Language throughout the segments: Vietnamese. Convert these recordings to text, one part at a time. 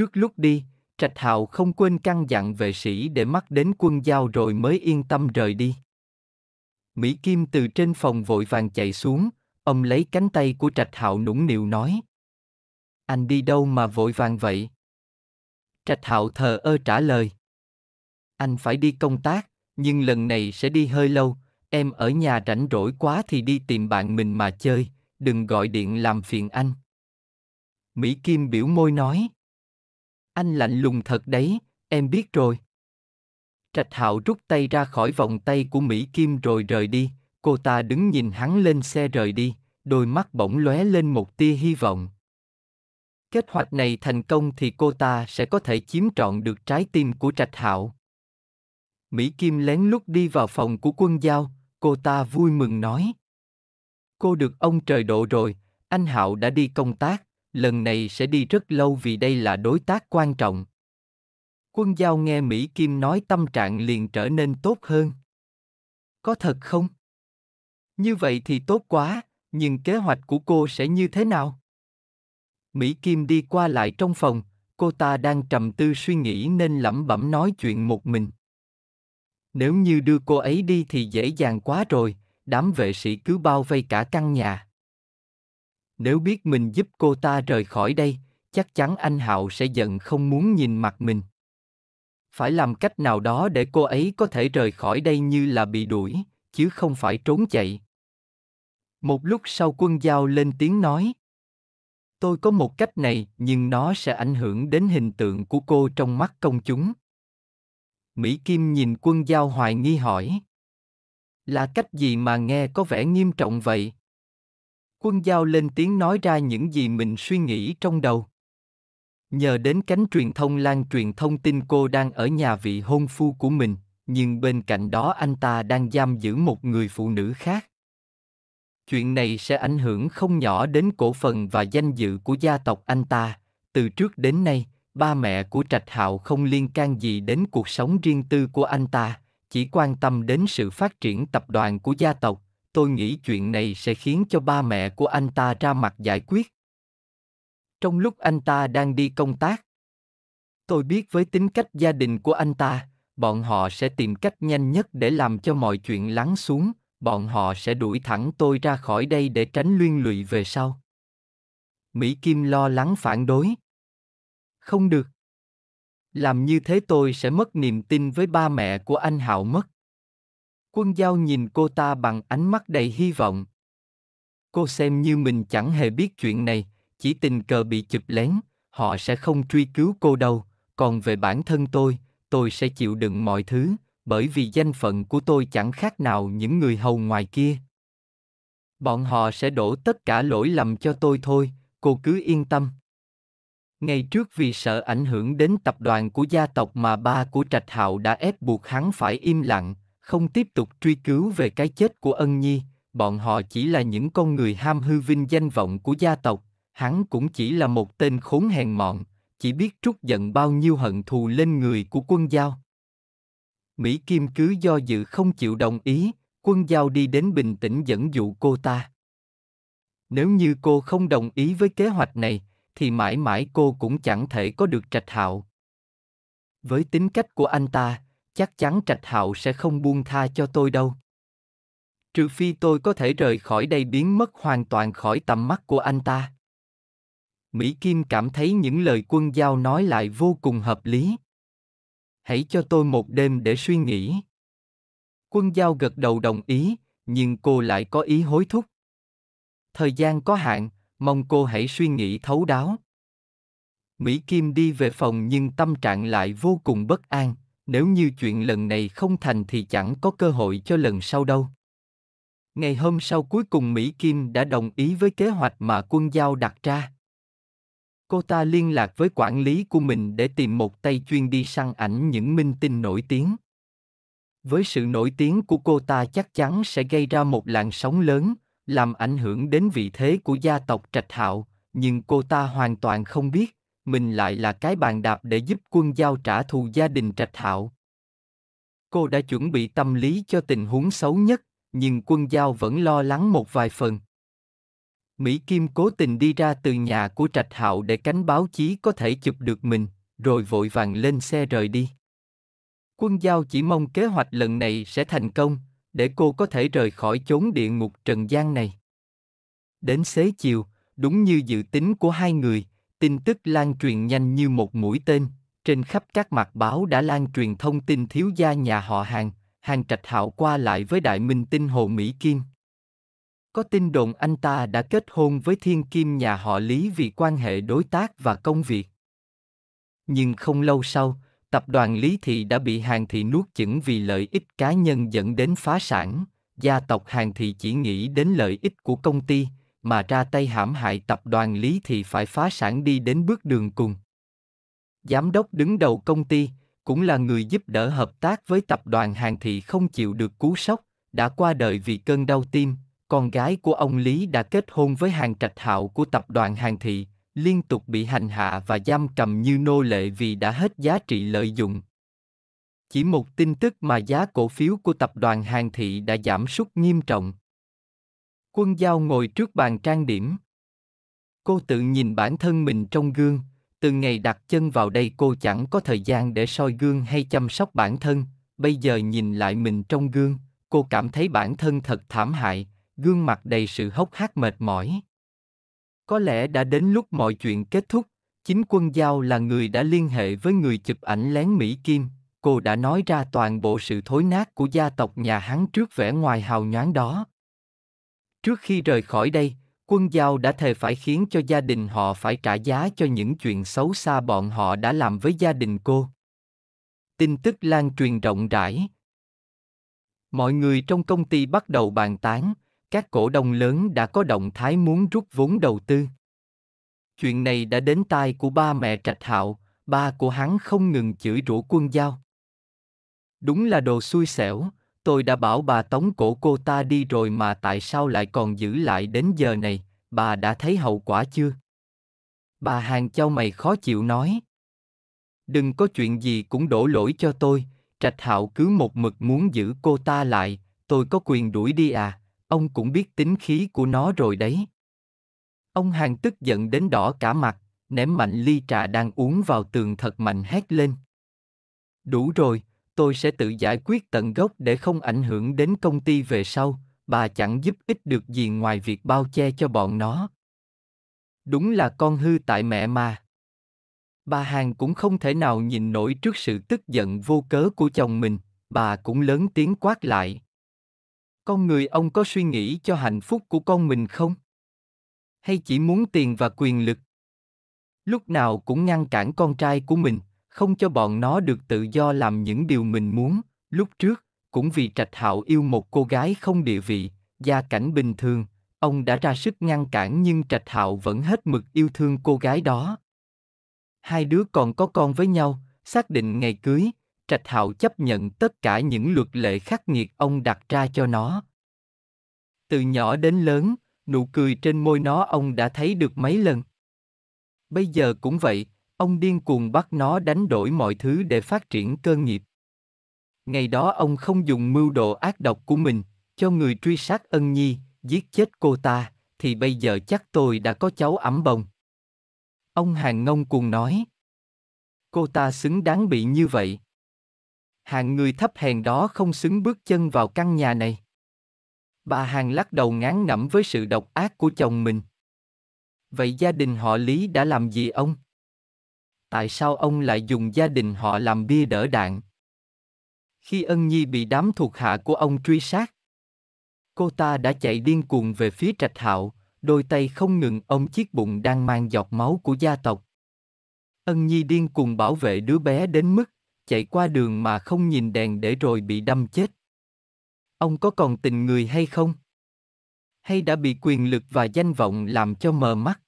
Trước lúc đi, Trạch Hạo không quên căn dặn vệ sĩ để mắt đến quân giao rồi mới yên tâm rời đi. Mỹ Kim từ trên phòng vội vàng chạy xuống, ông lấy cánh tay của Trạch Hạo nũng nịu nói. Anh đi đâu mà vội vàng vậy? Trạch Hạo thờ ơ trả lời. Anh phải đi công tác, nhưng lần này sẽ đi hơi lâu, em ở nhà rảnh rỗi quá thì đi tìm bạn mình mà chơi, đừng gọi điện làm phiền anh. Mỹ Kim biểu môi nói. Anh lạnh lùng thật đấy, em biết rồi. Trạch Hạo rút tay ra khỏi vòng tay của Mỹ Kim rồi rời đi, cô ta đứng nhìn hắn lên xe rời đi, đôi mắt bỗng lóe lên một tia hy vọng. Kết hoạch này thành công thì cô ta sẽ có thể chiếm trọn được trái tim của Trạch Hạo. Mỹ Kim lén lút đi vào phòng của quân giao, cô ta vui mừng nói. Cô được ông trời độ rồi, anh Hạo đã đi công tác, lần này sẽ đi rất lâu vì đây là đối tác quan trọng. Quân giao nghe Mỹ Kim nói tâm trạng liền trở nên tốt hơn. Có thật không? Như vậy thì tốt quá, nhưng kế hoạch của cô sẽ như thế nào? Mỹ Kim đi qua lại trong phòng, cô ta đang trầm tư suy nghĩ nên lẩm bẩm nói chuyện một mình. Nếu như đưa cô ấy đi thì dễ dàng quá rồi, đám vệ sĩ cứ bao vây cả căn nhà nếu biết mình giúp cô ta rời khỏi đây chắc chắn anh hạo sẽ giận không muốn nhìn mặt mình phải làm cách nào đó để cô ấy có thể rời khỏi đây như là bị đuổi chứ không phải trốn chạy một lúc sau quân giao lên tiếng nói tôi có một cách này nhưng nó sẽ ảnh hưởng đến hình tượng của cô trong mắt công chúng mỹ kim nhìn quân giao hoài nghi hỏi là cách gì mà nghe có vẻ nghiêm trọng vậy Quân Giao lên tiếng nói ra những gì mình suy nghĩ trong đầu. Nhờ đến cánh truyền thông lan truyền thông tin cô đang ở nhà vị hôn phu của mình, nhưng bên cạnh đó anh ta đang giam giữ một người phụ nữ khác. Chuyện này sẽ ảnh hưởng không nhỏ đến cổ phần và danh dự của gia tộc anh ta. Từ trước đến nay, ba mẹ của Trạch Hạo không liên can gì đến cuộc sống riêng tư của anh ta, chỉ quan tâm đến sự phát triển tập đoàn của gia tộc, tôi nghĩ chuyện này sẽ khiến cho ba mẹ của anh ta ra mặt giải quyết trong lúc anh ta đang đi công tác tôi biết với tính cách gia đình của anh ta bọn họ sẽ tìm cách nhanh nhất để làm cho mọi chuyện lắng xuống bọn họ sẽ đuổi thẳng tôi ra khỏi đây để tránh liên lụy về sau mỹ kim lo lắng phản đối không được làm như thế tôi sẽ mất niềm tin với ba mẹ của anh hạo mất Quân giao nhìn cô ta bằng ánh mắt đầy hy vọng. Cô xem như mình chẳng hề biết chuyện này, chỉ tình cờ bị chụp lén, họ sẽ không truy cứu cô đâu, còn về bản thân tôi, tôi sẽ chịu đựng mọi thứ, bởi vì danh phận của tôi chẳng khác nào những người hầu ngoài kia. Bọn họ sẽ đổ tất cả lỗi lầm cho tôi thôi, cô cứ yên tâm. Ngày trước vì sợ ảnh hưởng đến tập đoàn của gia tộc mà ba của Trạch Hạo đã ép buộc hắn phải im lặng, không tiếp tục truy cứu về cái chết của ân nhi bọn họ chỉ là những con người ham hư vinh danh vọng của gia tộc hắn cũng chỉ là một tên khốn hèn mọn chỉ biết trút giận bao nhiêu hận thù lên người của quân giao mỹ kim cứ do dự không chịu đồng ý quân giao đi đến bình tĩnh dẫn dụ cô ta nếu như cô không đồng ý với kế hoạch này thì mãi mãi cô cũng chẳng thể có được trạch hạo với tính cách của anh ta chắc chắn trạch hạo sẽ không buông tha cho tôi đâu trừ phi tôi có thể rời khỏi đây biến mất hoàn toàn khỏi tầm mắt của anh ta mỹ kim cảm thấy những lời quân giao nói lại vô cùng hợp lý hãy cho tôi một đêm để suy nghĩ quân giao gật đầu đồng ý nhưng cô lại có ý hối thúc thời gian có hạn mong cô hãy suy nghĩ thấu đáo mỹ kim đi về phòng nhưng tâm trạng lại vô cùng bất an nếu như chuyện lần này không thành thì chẳng có cơ hội cho lần sau đâu. Ngày hôm sau cuối cùng Mỹ Kim đã đồng ý với kế hoạch mà quân giao đặt ra. Cô ta liên lạc với quản lý của mình để tìm một tay chuyên đi săn ảnh những minh tinh nổi tiếng. Với sự nổi tiếng của cô ta chắc chắn sẽ gây ra một làn sóng lớn, làm ảnh hưởng đến vị thế của gia tộc Trạch Hạo, nhưng cô ta hoàn toàn không biết mình lại là cái bàn đạp để giúp quân giao trả thù gia đình trạch hạo cô đã chuẩn bị tâm lý cho tình huống xấu nhất nhưng quân giao vẫn lo lắng một vài phần mỹ kim cố tình đi ra từ nhà của trạch hạo để cánh báo chí có thể chụp được mình rồi vội vàng lên xe rời đi quân giao chỉ mong kế hoạch lần này sẽ thành công để cô có thể rời khỏi chốn địa ngục trần gian này đến xế chiều đúng như dự tính của hai người Tin tức lan truyền nhanh như một mũi tên, trên khắp các mặt báo đã lan truyền thông tin thiếu gia nhà họ hàng, hàng trạch hạo qua lại với đại minh tinh Hồ Mỹ Kim. Có tin đồn anh ta đã kết hôn với thiên kim nhà họ Lý vì quan hệ đối tác và công việc. Nhưng không lâu sau, tập đoàn Lý Thị đã bị Hàng Thị nuốt chửng vì lợi ích cá nhân dẫn đến phá sản. Gia tộc Hàng Thị chỉ nghĩ đến lợi ích của công ty, mà ra tay hãm hại tập đoàn Lý thì phải phá sản đi đến bước đường cùng. Giám đốc đứng đầu công ty, cũng là người giúp đỡ hợp tác với tập đoàn Hàng Thị không chịu được cú sốc, đã qua đời vì cơn đau tim, con gái của ông Lý đã kết hôn với Hàng Trạch Hạo của tập đoàn Hàng Thị, liên tục bị hành hạ và giam cầm như nô lệ vì đã hết giá trị lợi dụng. Chỉ một tin tức mà giá cổ phiếu của tập đoàn Hàng Thị đã giảm sút nghiêm trọng. Quân Giao ngồi trước bàn trang điểm. Cô tự nhìn bản thân mình trong gương, từ ngày đặt chân vào đây cô chẳng có thời gian để soi gương hay chăm sóc bản thân, bây giờ nhìn lại mình trong gương, cô cảm thấy bản thân thật thảm hại, gương mặt đầy sự hốc hác mệt mỏi. Có lẽ đã đến lúc mọi chuyện kết thúc, chính quân giao là người đã liên hệ với người chụp ảnh lén Mỹ Kim, cô đã nói ra toàn bộ sự thối nát của gia tộc nhà hắn trước vẻ ngoài hào nhoáng đó. Trước khi rời khỏi đây, quân giao đã thề phải khiến cho gia đình họ phải trả giá cho những chuyện xấu xa bọn họ đã làm với gia đình cô. Tin tức lan truyền rộng rãi. Mọi người trong công ty bắt đầu bàn tán, các cổ đông lớn đã có động thái muốn rút vốn đầu tư. Chuyện này đã đến tai của ba mẹ Trạch Hạo, ba của hắn không ngừng chửi rủa quân giao. Đúng là đồ xui xẻo, tôi đã bảo bà tống cổ cô ta đi rồi mà tại sao lại còn giữ lại đến giờ này, bà đã thấy hậu quả chưa? Bà hàng châu mày khó chịu nói. Đừng có chuyện gì cũng đổ lỗi cho tôi, trạch hạo cứ một mực muốn giữ cô ta lại, tôi có quyền đuổi đi à, ông cũng biết tính khí của nó rồi đấy. Ông hàng tức giận đến đỏ cả mặt, ném mạnh ly trà đang uống vào tường thật mạnh hét lên. Đủ rồi, tôi sẽ tự giải quyết tận gốc để không ảnh hưởng đến công ty về sau bà chẳng giúp ích được gì ngoài việc bao che cho bọn nó đúng là con hư tại mẹ mà bà hàng cũng không thể nào nhìn nổi trước sự tức giận vô cớ của chồng mình bà cũng lớn tiếng quát lại con người ông có suy nghĩ cho hạnh phúc của con mình không hay chỉ muốn tiền và quyền lực lúc nào cũng ngăn cản con trai của mình không cho bọn nó được tự do làm những điều mình muốn lúc trước cũng vì trạch hạo yêu một cô gái không địa vị gia cảnh bình thường ông đã ra sức ngăn cản nhưng trạch hạo vẫn hết mực yêu thương cô gái đó hai đứa còn có con với nhau xác định ngày cưới trạch hạo chấp nhận tất cả những luật lệ khắc nghiệt ông đặt ra cho nó từ nhỏ đến lớn nụ cười trên môi nó ông đã thấy được mấy lần bây giờ cũng vậy Ông điên cuồng bắt nó đánh đổi mọi thứ để phát triển cơ nghiệp. Ngày đó ông không dùng mưu đồ ác độc của mình, cho người truy sát ân nhi, giết chết cô ta, thì bây giờ chắc tôi đã có cháu ấm bồng. Ông Hàng Ngông cuồng nói. Cô ta xứng đáng bị như vậy. Hàng người thấp hèn đó không xứng bước chân vào căn nhà này. Bà Hàng lắc đầu ngán ngẩm với sự độc ác của chồng mình. Vậy gia đình họ Lý đã làm gì ông? tại sao ông lại dùng gia đình họ làm bia đỡ đạn? Khi ân nhi bị đám thuộc hạ của ông truy sát, cô ta đã chạy điên cuồng về phía trạch hạo, đôi tay không ngừng ôm chiếc bụng đang mang giọt máu của gia tộc. Ân nhi điên cuồng bảo vệ đứa bé đến mức chạy qua đường mà không nhìn đèn để rồi bị đâm chết. Ông có còn tình người hay không? Hay đã bị quyền lực và danh vọng làm cho mờ mắt?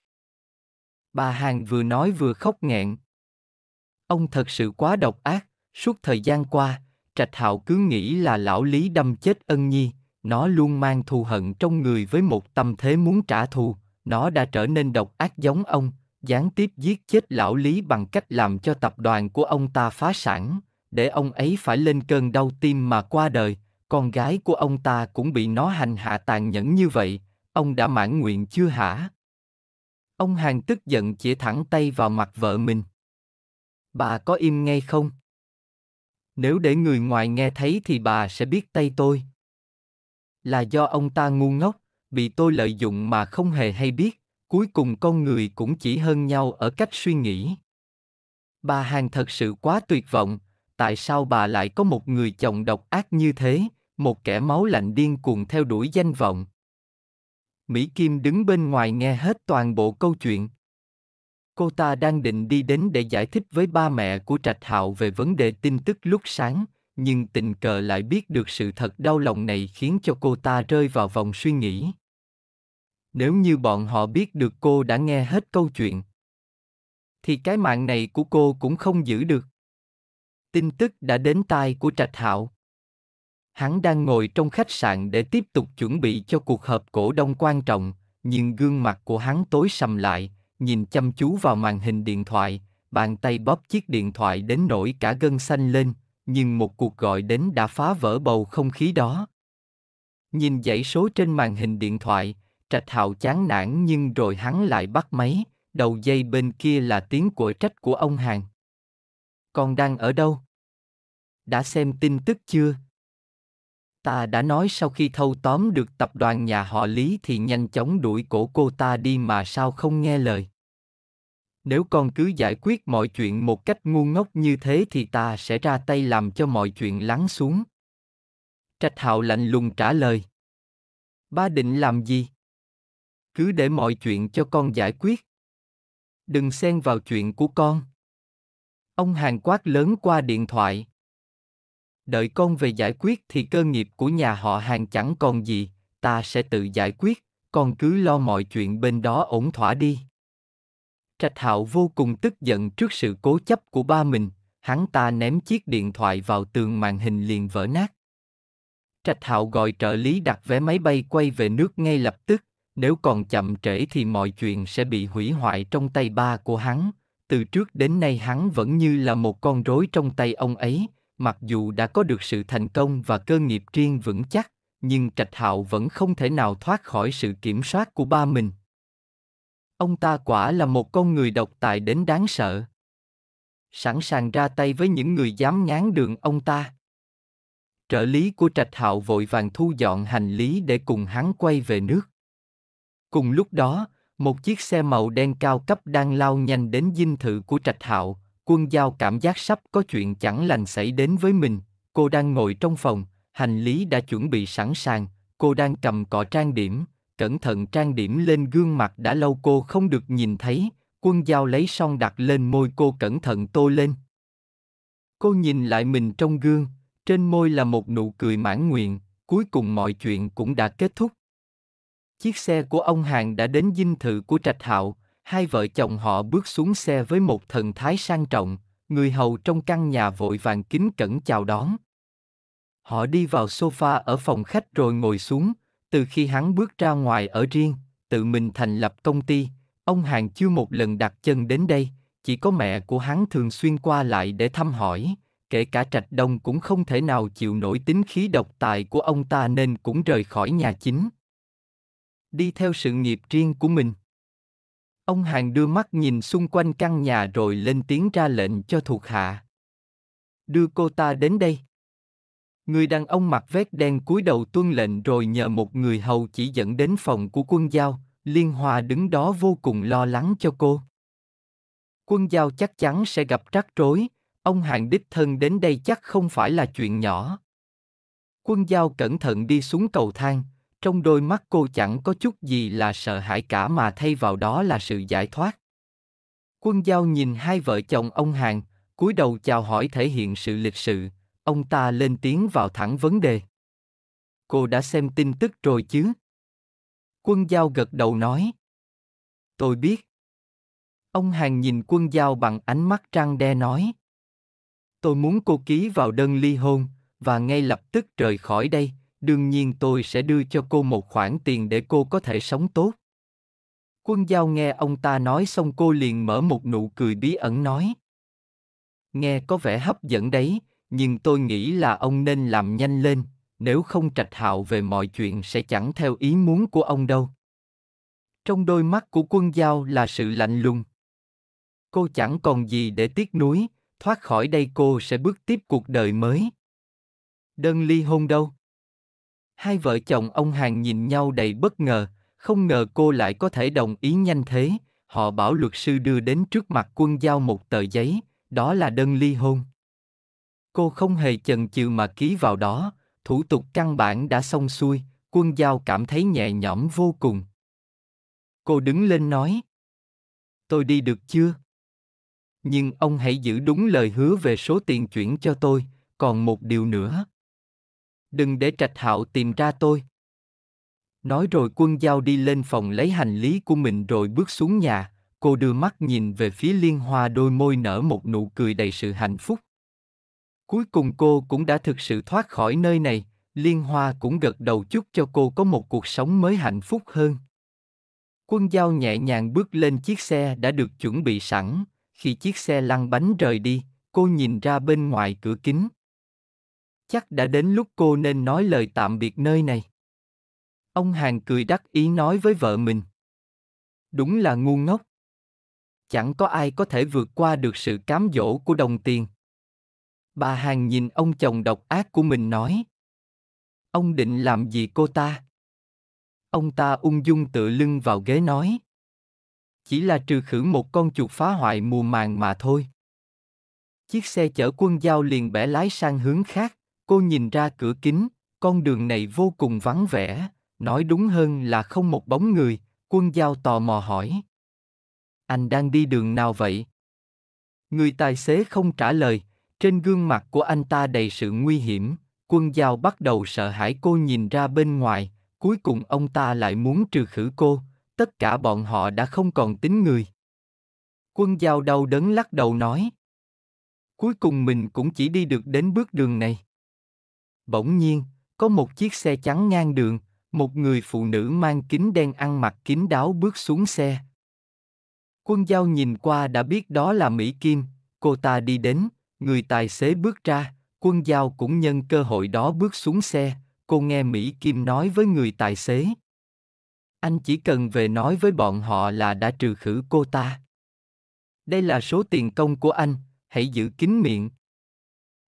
Bà Hàng vừa nói vừa khóc nghẹn. Ông thật sự quá độc ác, suốt thời gian qua, Trạch Hạo cứ nghĩ là lão Lý đâm chết ân nhi, nó luôn mang thù hận trong người với một tâm thế muốn trả thù, nó đã trở nên độc ác giống ông, gián tiếp giết chết lão Lý bằng cách làm cho tập đoàn của ông ta phá sản, để ông ấy phải lên cơn đau tim mà qua đời, con gái của ông ta cũng bị nó hành hạ tàn nhẫn như vậy, ông đã mãn nguyện chưa hả? Ông Hàng tức giận chỉ thẳng tay vào mặt vợ mình. Bà có im ngay không? Nếu để người ngoài nghe thấy thì bà sẽ biết tay tôi. Là do ông ta ngu ngốc, bị tôi lợi dụng mà không hề hay biết, cuối cùng con người cũng chỉ hơn nhau ở cách suy nghĩ. Bà hàng thật sự quá tuyệt vọng, tại sao bà lại có một người chồng độc ác như thế, một kẻ máu lạnh điên cuồng theo đuổi danh vọng. Mỹ Kim đứng bên ngoài nghe hết toàn bộ câu chuyện. Cô ta đang định đi đến để giải thích với ba mẹ của Trạch Hạo về vấn đề tin tức lúc sáng, nhưng tình cờ lại biết được sự thật đau lòng này khiến cho cô ta rơi vào vòng suy nghĩ. Nếu như bọn họ biết được cô đã nghe hết câu chuyện, thì cái mạng này của cô cũng không giữ được. Tin tức đã đến tai của Trạch Hạo. Hắn đang ngồi trong khách sạn để tiếp tục chuẩn bị cho cuộc họp cổ đông quan trọng, nhưng gương mặt của hắn tối sầm lại, nhìn chăm chú vào màn hình điện thoại, bàn tay bóp chiếc điện thoại đến nổi cả gân xanh lên, nhưng một cuộc gọi đến đã phá vỡ bầu không khí đó. Nhìn dãy số trên màn hình điện thoại, Trạch Hạo chán nản nhưng rồi hắn lại bắt máy, đầu dây bên kia là tiếng của trách của ông Hàng. Con đang ở đâu? Đã xem tin tức chưa? Ta đã nói sau khi thâu tóm được tập đoàn nhà họ Lý thì nhanh chóng đuổi cổ cô ta đi mà sao không nghe lời nếu con cứ giải quyết mọi chuyện một cách ngu ngốc như thế thì ta sẽ ra tay làm cho mọi chuyện lắng xuống. Trạch Hạo lạnh lùng trả lời. Ba định làm gì? Cứ để mọi chuyện cho con giải quyết. Đừng xen vào chuyện của con. Ông hàng quát lớn qua điện thoại. Đợi con về giải quyết thì cơ nghiệp của nhà họ hàng chẳng còn gì, ta sẽ tự giải quyết, con cứ lo mọi chuyện bên đó ổn thỏa đi. Trạch Hạo vô cùng tức giận trước sự cố chấp của ba mình, hắn ta ném chiếc điện thoại vào tường màn hình liền vỡ nát. Trạch Hạo gọi trợ lý đặt vé máy bay quay về nước ngay lập tức, nếu còn chậm trễ thì mọi chuyện sẽ bị hủy hoại trong tay ba của hắn. Từ trước đến nay hắn vẫn như là một con rối trong tay ông ấy, mặc dù đã có được sự thành công và cơ nghiệp riêng vững chắc, nhưng Trạch Hạo vẫn không thể nào thoát khỏi sự kiểm soát của ba mình. Ông ta quả là một con người độc tài đến đáng sợ. Sẵn sàng ra tay với những người dám ngán đường ông ta. Trợ lý của Trạch Hạo vội vàng thu dọn hành lý để cùng hắn quay về nước. Cùng lúc đó, một chiếc xe màu đen cao cấp đang lao nhanh đến dinh thự của Trạch Hạo, quân giao cảm giác sắp có chuyện chẳng lành xảy đến với mình. Cô đang ngồi trong phòng, hành lý đã chuẩn bị sẵn sàng, cô đang cầm cọ trang điểm, cẩn thận trang điểm lên gương mặt đã lâu cô không được nhìn thấy, quân dao lấy son đặt lên môi cô cẩn thận tô lên. Cô nhìn lại mình trong gương, trên môi là một nụ cười mãn nguyện, cuối cùng mọi chuyện cũng đã kết thúc. Chiếc xe của ông Hàng đã đến dinh thự của Trạch Hạo, hai vợ chồng họ bước xuống xe với một thần thái sang trọng, người hầu trong căn nhà vội vàng kính cẩn chào đón. Họ đi vào sofa ở phòng khách rồi ngồi xuống, từ khi hắn bước ra ngoài ở riêng, tự mình thành lập công ty, ông Hàn chưa một lần đặt chân đến đây, chỉ có mẹ của hắn thường xuyên qua lại để thăm hỏi, kể cả Trạch Đông cũng không thể nào chịu nổi tính khí độc tài của ông ta nên cũng rời khỏi nhà chính. Đi theo sự nghiệp riêng của mình. Ông Hàn đưa mắt nhìn xung quanh căn nhà rồi lên tiếng ra lệnh cho thuộc hạ. Đưa cô ta đến đây. Người đàn ông mặc vest đen cúi đầu tuân lệnh rồi nhờ một người hầu chỉ dẫn đến phòng của quân giao, Liên Hòa đứng đó vô cùng lo lắng cho cô. Quân giao chắc chắn sẽ gặp rắc rối, ông hạng đích thân đến đây chắc không phải là chuyện nhỏ. Quân giao cẩn thận đi xuống cầu thang, trong đôi mắt cô chẳng có chút gì là sợ hãi cả mà thay vào đó là sự giải thoát. Quân giao nhìn hai vợ chồng ông hàng, cúi đầu chào hỏi thể hiện sự lịch sự, ông ta lên tiếng vào thẳng vấn đề cô đã xem tin tức rồi chứ quân giao gật đầu nói tôi biết ông hàng nhìn quân giao bằng ánh mắt trăng đe nói tôi muốn cô ký vào đơn ly hôn và ngay lập tức rời khỏi đây đương nhiên tôi sẽ đưa cho cô một khoản tiền để cô có thể sống tốt quân giao nghe ông ta nói xong cô liền mở một nụ cười bí ẩn nói nghe có vẻ hấp dẫn đấy nhưng tôi nghĩ là ông nên làm nhanh lên nếu không trạch hạo về mọi chuyện sẽ chẳng theo ý muốn của ông đâu trong đôi mắt của quân giao là sự lạnh lùng cô chẳng còn gì để tiếc nuối thoát khỏi đây cô sẽ bước tiếp cuộc đời mới đơn ly hôn đâu hai vợ chồng ông hàng nhìn nhau đầy bất ngờ không ngờ cô lại có thể đồng ý nhanh thế họ bảo luật sư đưa đến trước mặt quân giao một tờ giấy đó là đơn ly hôn Cô không hề chần chừ mà ký vào đó, thủ tục căn bản đã xong xuôi, quân giao cảm thấy nhẹ nhõm vô cùng. Cô đứng lên nói. Tôi đi được chưa? Nhưng ông hãy giữ đúng lời hứa về số tiền chuyển cho tôi, còn một điều nữa. Đừng để trạch hạo tìm ra tôi. Nói rồi quân giao đi lên phòng lấy hành lý của mình rồi bước xuống nhà, cô đưa mắt nhìn về phía liên hoa đôi môi nở một nụ cười đầy sự hạnh phúc. Cuối cùng cô cũng đã thực sự thoát khỏi nơi này, Liên Hoa cũng gật đầu chúc cho cô có một cuộc sống mới hạnh phúc hơn. Quân Giao nhẹ nhàng bước lên chiếc xe đã được chuẩn bị sẵn, khi chiếc xe lăn bánh rời đi, cô nhìn ra bên ngoài cửa kính. Chắc đã đến lúc cô nên nói lời tạm biệt nơi này. Ông Hàng cười đắc ý nói với vợ mình. Đúng là ngu ngốc. Chẳng có ai có thể vượt qua được sự cám dỗ của đồng tiền. Bà Hàng nhìn ông chồng độc ác của mình nói. Ông định làm gì cô ta? Ông ta ung dung tựa lưng vào ghế nói. Chỉ là trừ khử một con chuột phá hoại mùa màng mà thôi. Chiếc xe chở quân giao liền bẻ lái sang hướng khác, cô nhìn ra cửa kính, con đường này vô cùng vắng vẻ, nói đúng hơn là không một bóng người, quân giao tò mò hỏi. Anh đang đi đường nào vậy? Người tài xế không trả lời, trên gương mặt của anh ta đầy sự nguy hiểm, quân giao bắt đầu sợ hãi cô nhìn ra bên ngoài, cuối cùng ông ta lại muốn trừ khử cô, tất cả bọn họ đã không còn tính người. Quân giao đau đớn lắc đầu nói. Cuối cùng mình cũng chỉ đi được đến bước đường này. Bỗng nhiên, có một chiếc xe trắng ngang đường, một người phụ nữ mang kính đen ăn mặc kín đáo bước xuống xe. Quân giao nhìn qua đã biết đó là Mỹ Kim, cô ta đi đến, Người tài xế bước ra, quân giao cũng nhân cơ hội đó bước xuống xe, cô nghe Mỹ Kim nói với người tài xế. Anh chỉ cần về nói với bọn họ là đã trừ khử cô ta. Đây là số tiền công của anh, hãy giữ kín miệng.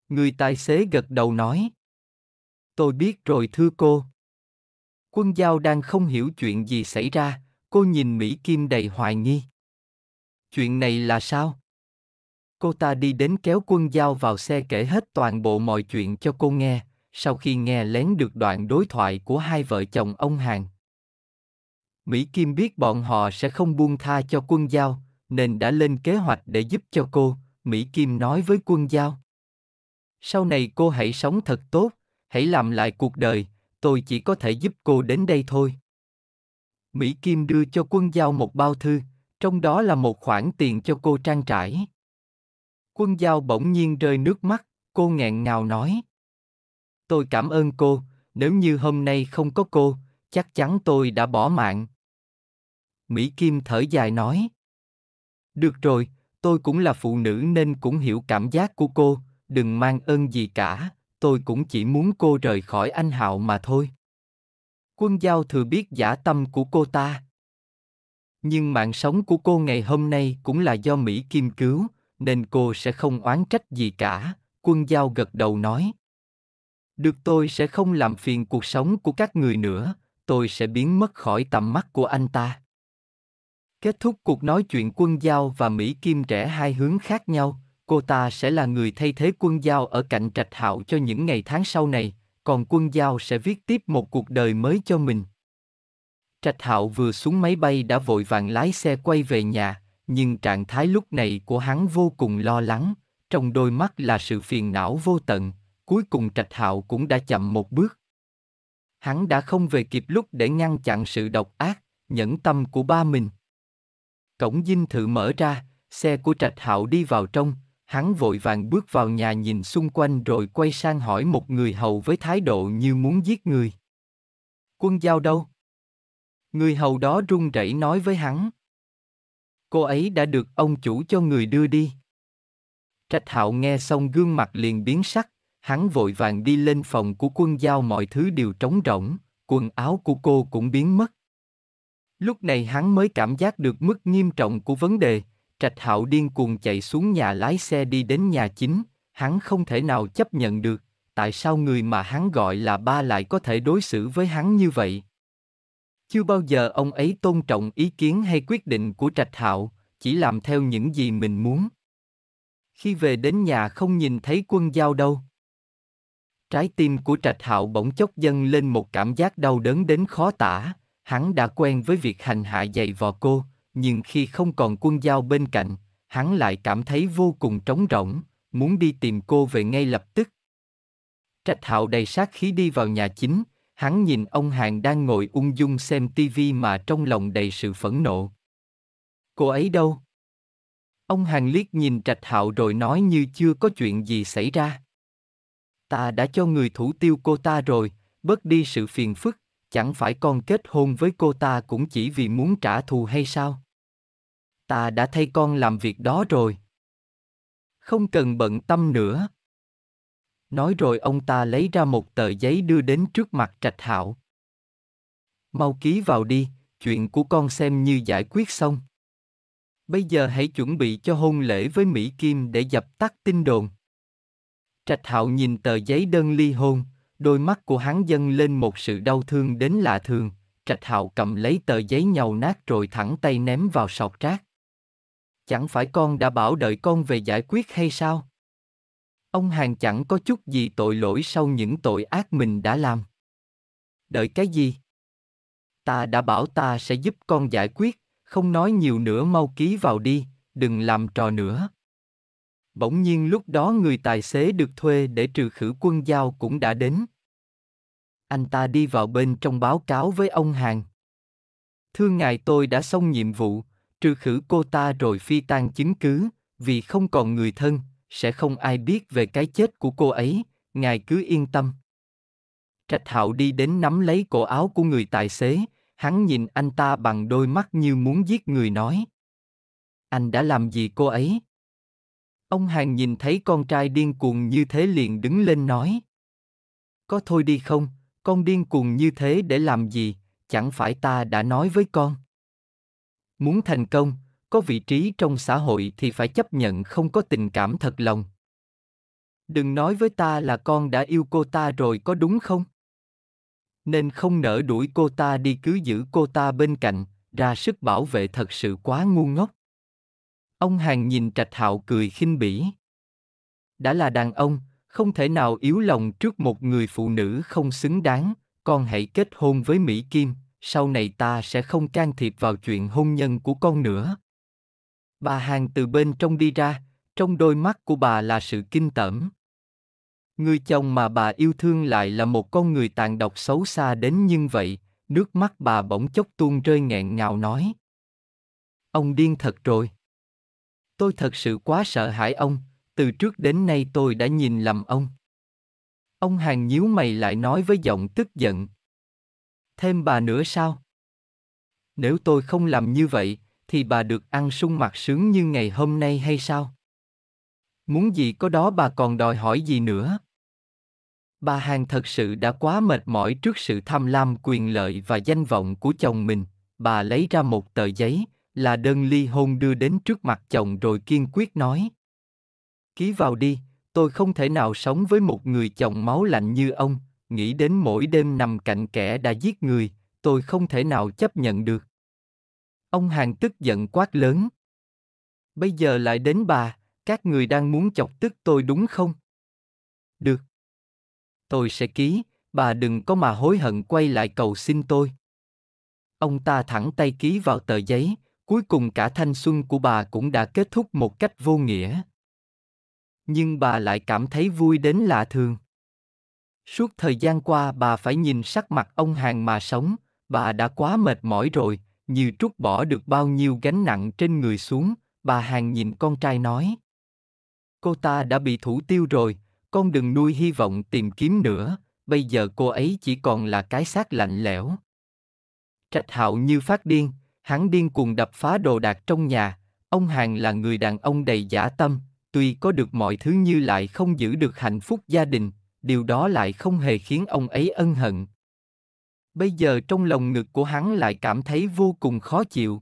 Người tài xế gật đầu nói. Tôi biết rồi thưa cô. Quân Giao đang không hiểu chuyện gì xảy ra, cô nhìn Mỹ Kim đầy hoài nghi. Chuyện này là sao? Cô ta đi đến kéo quân Giao vào xe kể hết toàn bộ mọi chuyện cho cô nghe, sau khi nghe lén được đoạn đối thoại của hai vợ chồng ông Hàn, Mỹ Kim biết bọn họ sẽ không buông tha cho quân giao, nên đã lên kế hoạch để giúp cho cô, Mỹ Kim nói với quân giao. Sau này cô hãy sống thật tốt, hãy làm lại cuộc đời, tôi chỉ có thể giúp cô đến đây thôi. Mỹ Kim đưa cho quân giao một bao thư, trong đó là một khoản tiền cho cô trang trải. Quân Giao bỗng nhiên rơi nước mắt, cô nghẹn ngào nói. Tôi cảm ơn cô, nếu như hôm nay không có cô, chắc chắn tôi đã bỏ mạng. Mỹ Kim thở dài nói. Được rồi, tôi cũng là phụ nữ nên cũng hiểu cảm giác của cô, đừng mang ơn gì cả, tôi cũng chỉ muốn cô rời khỏi anh Hạo mà thôi. Quân Giao thừa biết giả tâm của cô ta. Nhưng mạng sống của cô ngày hôm nay cũng là do Mỹ Kim cứu, nên cô sẽ không oán trách gì cả quân giao gật đầu nói được tôi sẽ không làm phiền cuộc sống của các người nữa tôi sẽ biến mất khỏi tầm mắt của anh ta kết thúc cuộc nói chuyện quân giao và mỹ kim trẻ hai hướng khác nhau cô ta sẽ là người thay thế quân giao ở cạnh trạch hạo cho những ngày tháng sau này còn quân giao sẽ viết tiếp một cuộc đời mới cho mình trạch hạo vừa xuống máy bay đã vội vàng lái xe quay về nhà nhưng trạng thái lúc này của hắn vô cùng lo lắng, trong đôi mắt là sự phiền não vô tận, cuối cùng Trạch Hạo cũng đã chậm một bước. Hắn đã không về kịp lúc để ngăn chặn sự độc ác, nhẫn tâm của ba mình. Cổng dinh thự mở ra, xe của Trạch Hạo đi vào trong, hắn vội vàng bước vào nhà nhìn xung quanh rồi quay sang hỏi một người hầu với thái độ như muốn giết người. Quân giao đâu? Người hầu đó run rẩy nói với hắn cô ấy đã được ông chủ cho người đưa đi. Trạch hạo nghe xong gương mặt liền biến sắc, hắn vội vàng đi lên phòng của quân giao mọi thứ đều trống rỗng, quần áo của cô cũng biến mất. Lúc này hắn mới cảm giác được mức nghiêm trọng của vấn đề, trạch hạo điên cuồng chạy xuống nhà lái xe đi đến nhà chính, hắn không thể nào chấp nhận được, tại sao người mà hắn gọi là ba lại có thể đối xử với hắn như vậy chưa bao giờ ông ấy tôn trọng ý kiến hay quyết định của trạch hạo chỉ làm theo những gì mình muốn khi về đến nhà không nhìn thấy quân giao đâu trái tim của trạch hạo bỗng chốc dâng lên một cảm giác đau đớn đến khó tả hắn đã quen với việc hành hạ dày vò cô nhưng khi không còn quân giao bên cạnh hắn lại cảm thấy vô cùng trống rỗng muốn đi tìm cô về ngay lập tức trạch hạo đầy sát khí đi vào nhà chính Hắn nhìn ông Hàng đang ngồi ung dung xem tivi mà trong lòng đầy sự phẫn nộ. Cô ấy đâu? Ông Hàng liếc nhìn Trạch Hạo rồi nói như chưa có chuyện gì xảy ra. Ta đã cho người thủ tiêu cô ta rồi, bớt đi sự phiền phức, chẳng phải con kết hôn với cô ta cũng chỉ vì muốn trả thù hay sao? Ta đã thay con làm việc đó rồi. Không cần bận tâm nữa nói rồi ông ta lấy ra một tờ giấy đưa đến trước mặt trạch hạo mau ký vào đi chuyện của con xem như giải quyết xong bây giờ hãy chuẩn bị cho hôn lễ với mỹ kim để dập tắt tin đồn trạch hạo nhìn tờ giấy đơn ly hôn đôi mắt của hắn dâng lên một sự đau thương đến lạ thường trạch hạo cầm lấy tờ giấy nhầu nát rồi thẳng tay ném vào sọt rác chẳng phải con đã bảo đợi con về giải quyết hay sao Ông hàng chẳng có chút gì tội lỗi sau những tội ác mình đã làm. Đợi cái gì? Ta đã bảo ta sẽ giúp con giải quyết, không nói nhiều nữa mau ký vào đi, đừng làm trò nữa. Bỗng nhiên lúc đó người tài xế được thuê để trừ khử quân giao cũng đã đến. Anh ta đi vào bên trong báo cáo với ông hàng. Thưa ngài tôi đã xong nhiệm vụ, trừ khử cô ta rồi phi tan chứng cứ, vì không còn người thân, sẽ không ai biết về cái chết của cô ấy ngài cứ yên tâm trạch hạo đi đến nắm lấy cổ áo của người tài xế hắn nhìn anh ta bằng đôi mắt như muốn giết người nói anh đã làm gì cô ấy ông hàng nhìn thấy con trai điên cuồng như thế liền đứng lên nói có thôi đi không con điên cuồng như thế để làm gì chẳng phải ta đã nói với con muốn thành công có vị trí trong xã hội thì phải chấp nhận không có tình cảm thật lòng đừng nói với ta là con đã yêu cô ta rồi có đúng không nên không nỡ đuổi cô ta đi cứ giữ cô ta bên cạnh ra sức bảo vệ thật sự quá ngu ngốc ông hàng nhìn trạch hạo cười khinh bỉ đã là đàn ông không thể nào yếu lòng trước một người phụ nữ không xứng đáng con hãy kết hôn với mỹ kim sau này ta sẽ không can thiệp vào chuyện hôn nhân của con nữa Bà hàng từ bên trong đi ra, trong đôi mắt của bà là sự kinh tởm. Người chồng mà bà yêu thương lại là một con người tàn độc xấu xa đến như vậy, nước mắt bà bỗng chốc tuôn rơi nghẹn ngào nói. Ông điên thật rồi. Tôi thật sự quá sợ hãi ông, từ trước đến nay tôi đã nhìn lầm ông. Ông hàng nhíu mày lại nói với giọng tức giận. Thêm bà nữa sao? Nếu tôi không làm như vậy, thì bà được ăn sung mặt sướng như ngày hôm nay hay sao? Muốn gì có đó bà còn đòi hỏi gì nữa? Bà hàng thật sự đã quá mệt mỏi trước sự tham lam quyền lợi và danh vọng của chồng mình. Bà lấy ra một tờ giấy, là đơn ly hôn đưa đến trước mặt chồng rồi kiên quyết nói. Ký vào đi, tôi không thể nào sống với một người chồng máu lạnh như ông, nghĩ đến mỗi đêm nằm cạnh kẻ đã giết người, tôi không thể nào chấp nhận được. Ông hàng tức giận quát lớn. Bây giờ lại đến bà, các người đang muốn chọc tức tôi đúng không? Được. Tôi sẽ ký, bà đừng có mà hối hận quay lại cầu xin tôi. Ông ta thẳng tay ký vào tờ giấy, cuối cùng cả thanh xuân của bà cũng đã kết thúc một cách vô nghĩa. Nhưng bà lại cảm thấy vui đến lạ thường. Suốt thời gian qua bà phải nhìn sắc mặt ông hàng mà sống, bà đã quá mệt mỏi rồi, như trút bỏ được bao nhiêu gánh nặng trên người xuống, bà Hàng nhìn con trai nói. Cô ta đã bị thủ tiêu rồi, con đừng nuôi hy vọng tìm kiếm nữa, bây giờ cô ấy chỉ còn là cái xác lạnh lẽo. Trạch hạo như phát điên, hắn điên cuồng đập phá đồ đạc trong nhà, ông Hàng là người đàn ông đầy giả tâm, tuy có được mọi thứ như lại không giữ được hạnh phúc gia đình, điều đó lại không hề khiến ông ấy ân hận, bây giờ trong lòng ngực của hắn lại cảm thấy vô cùng khó chịu.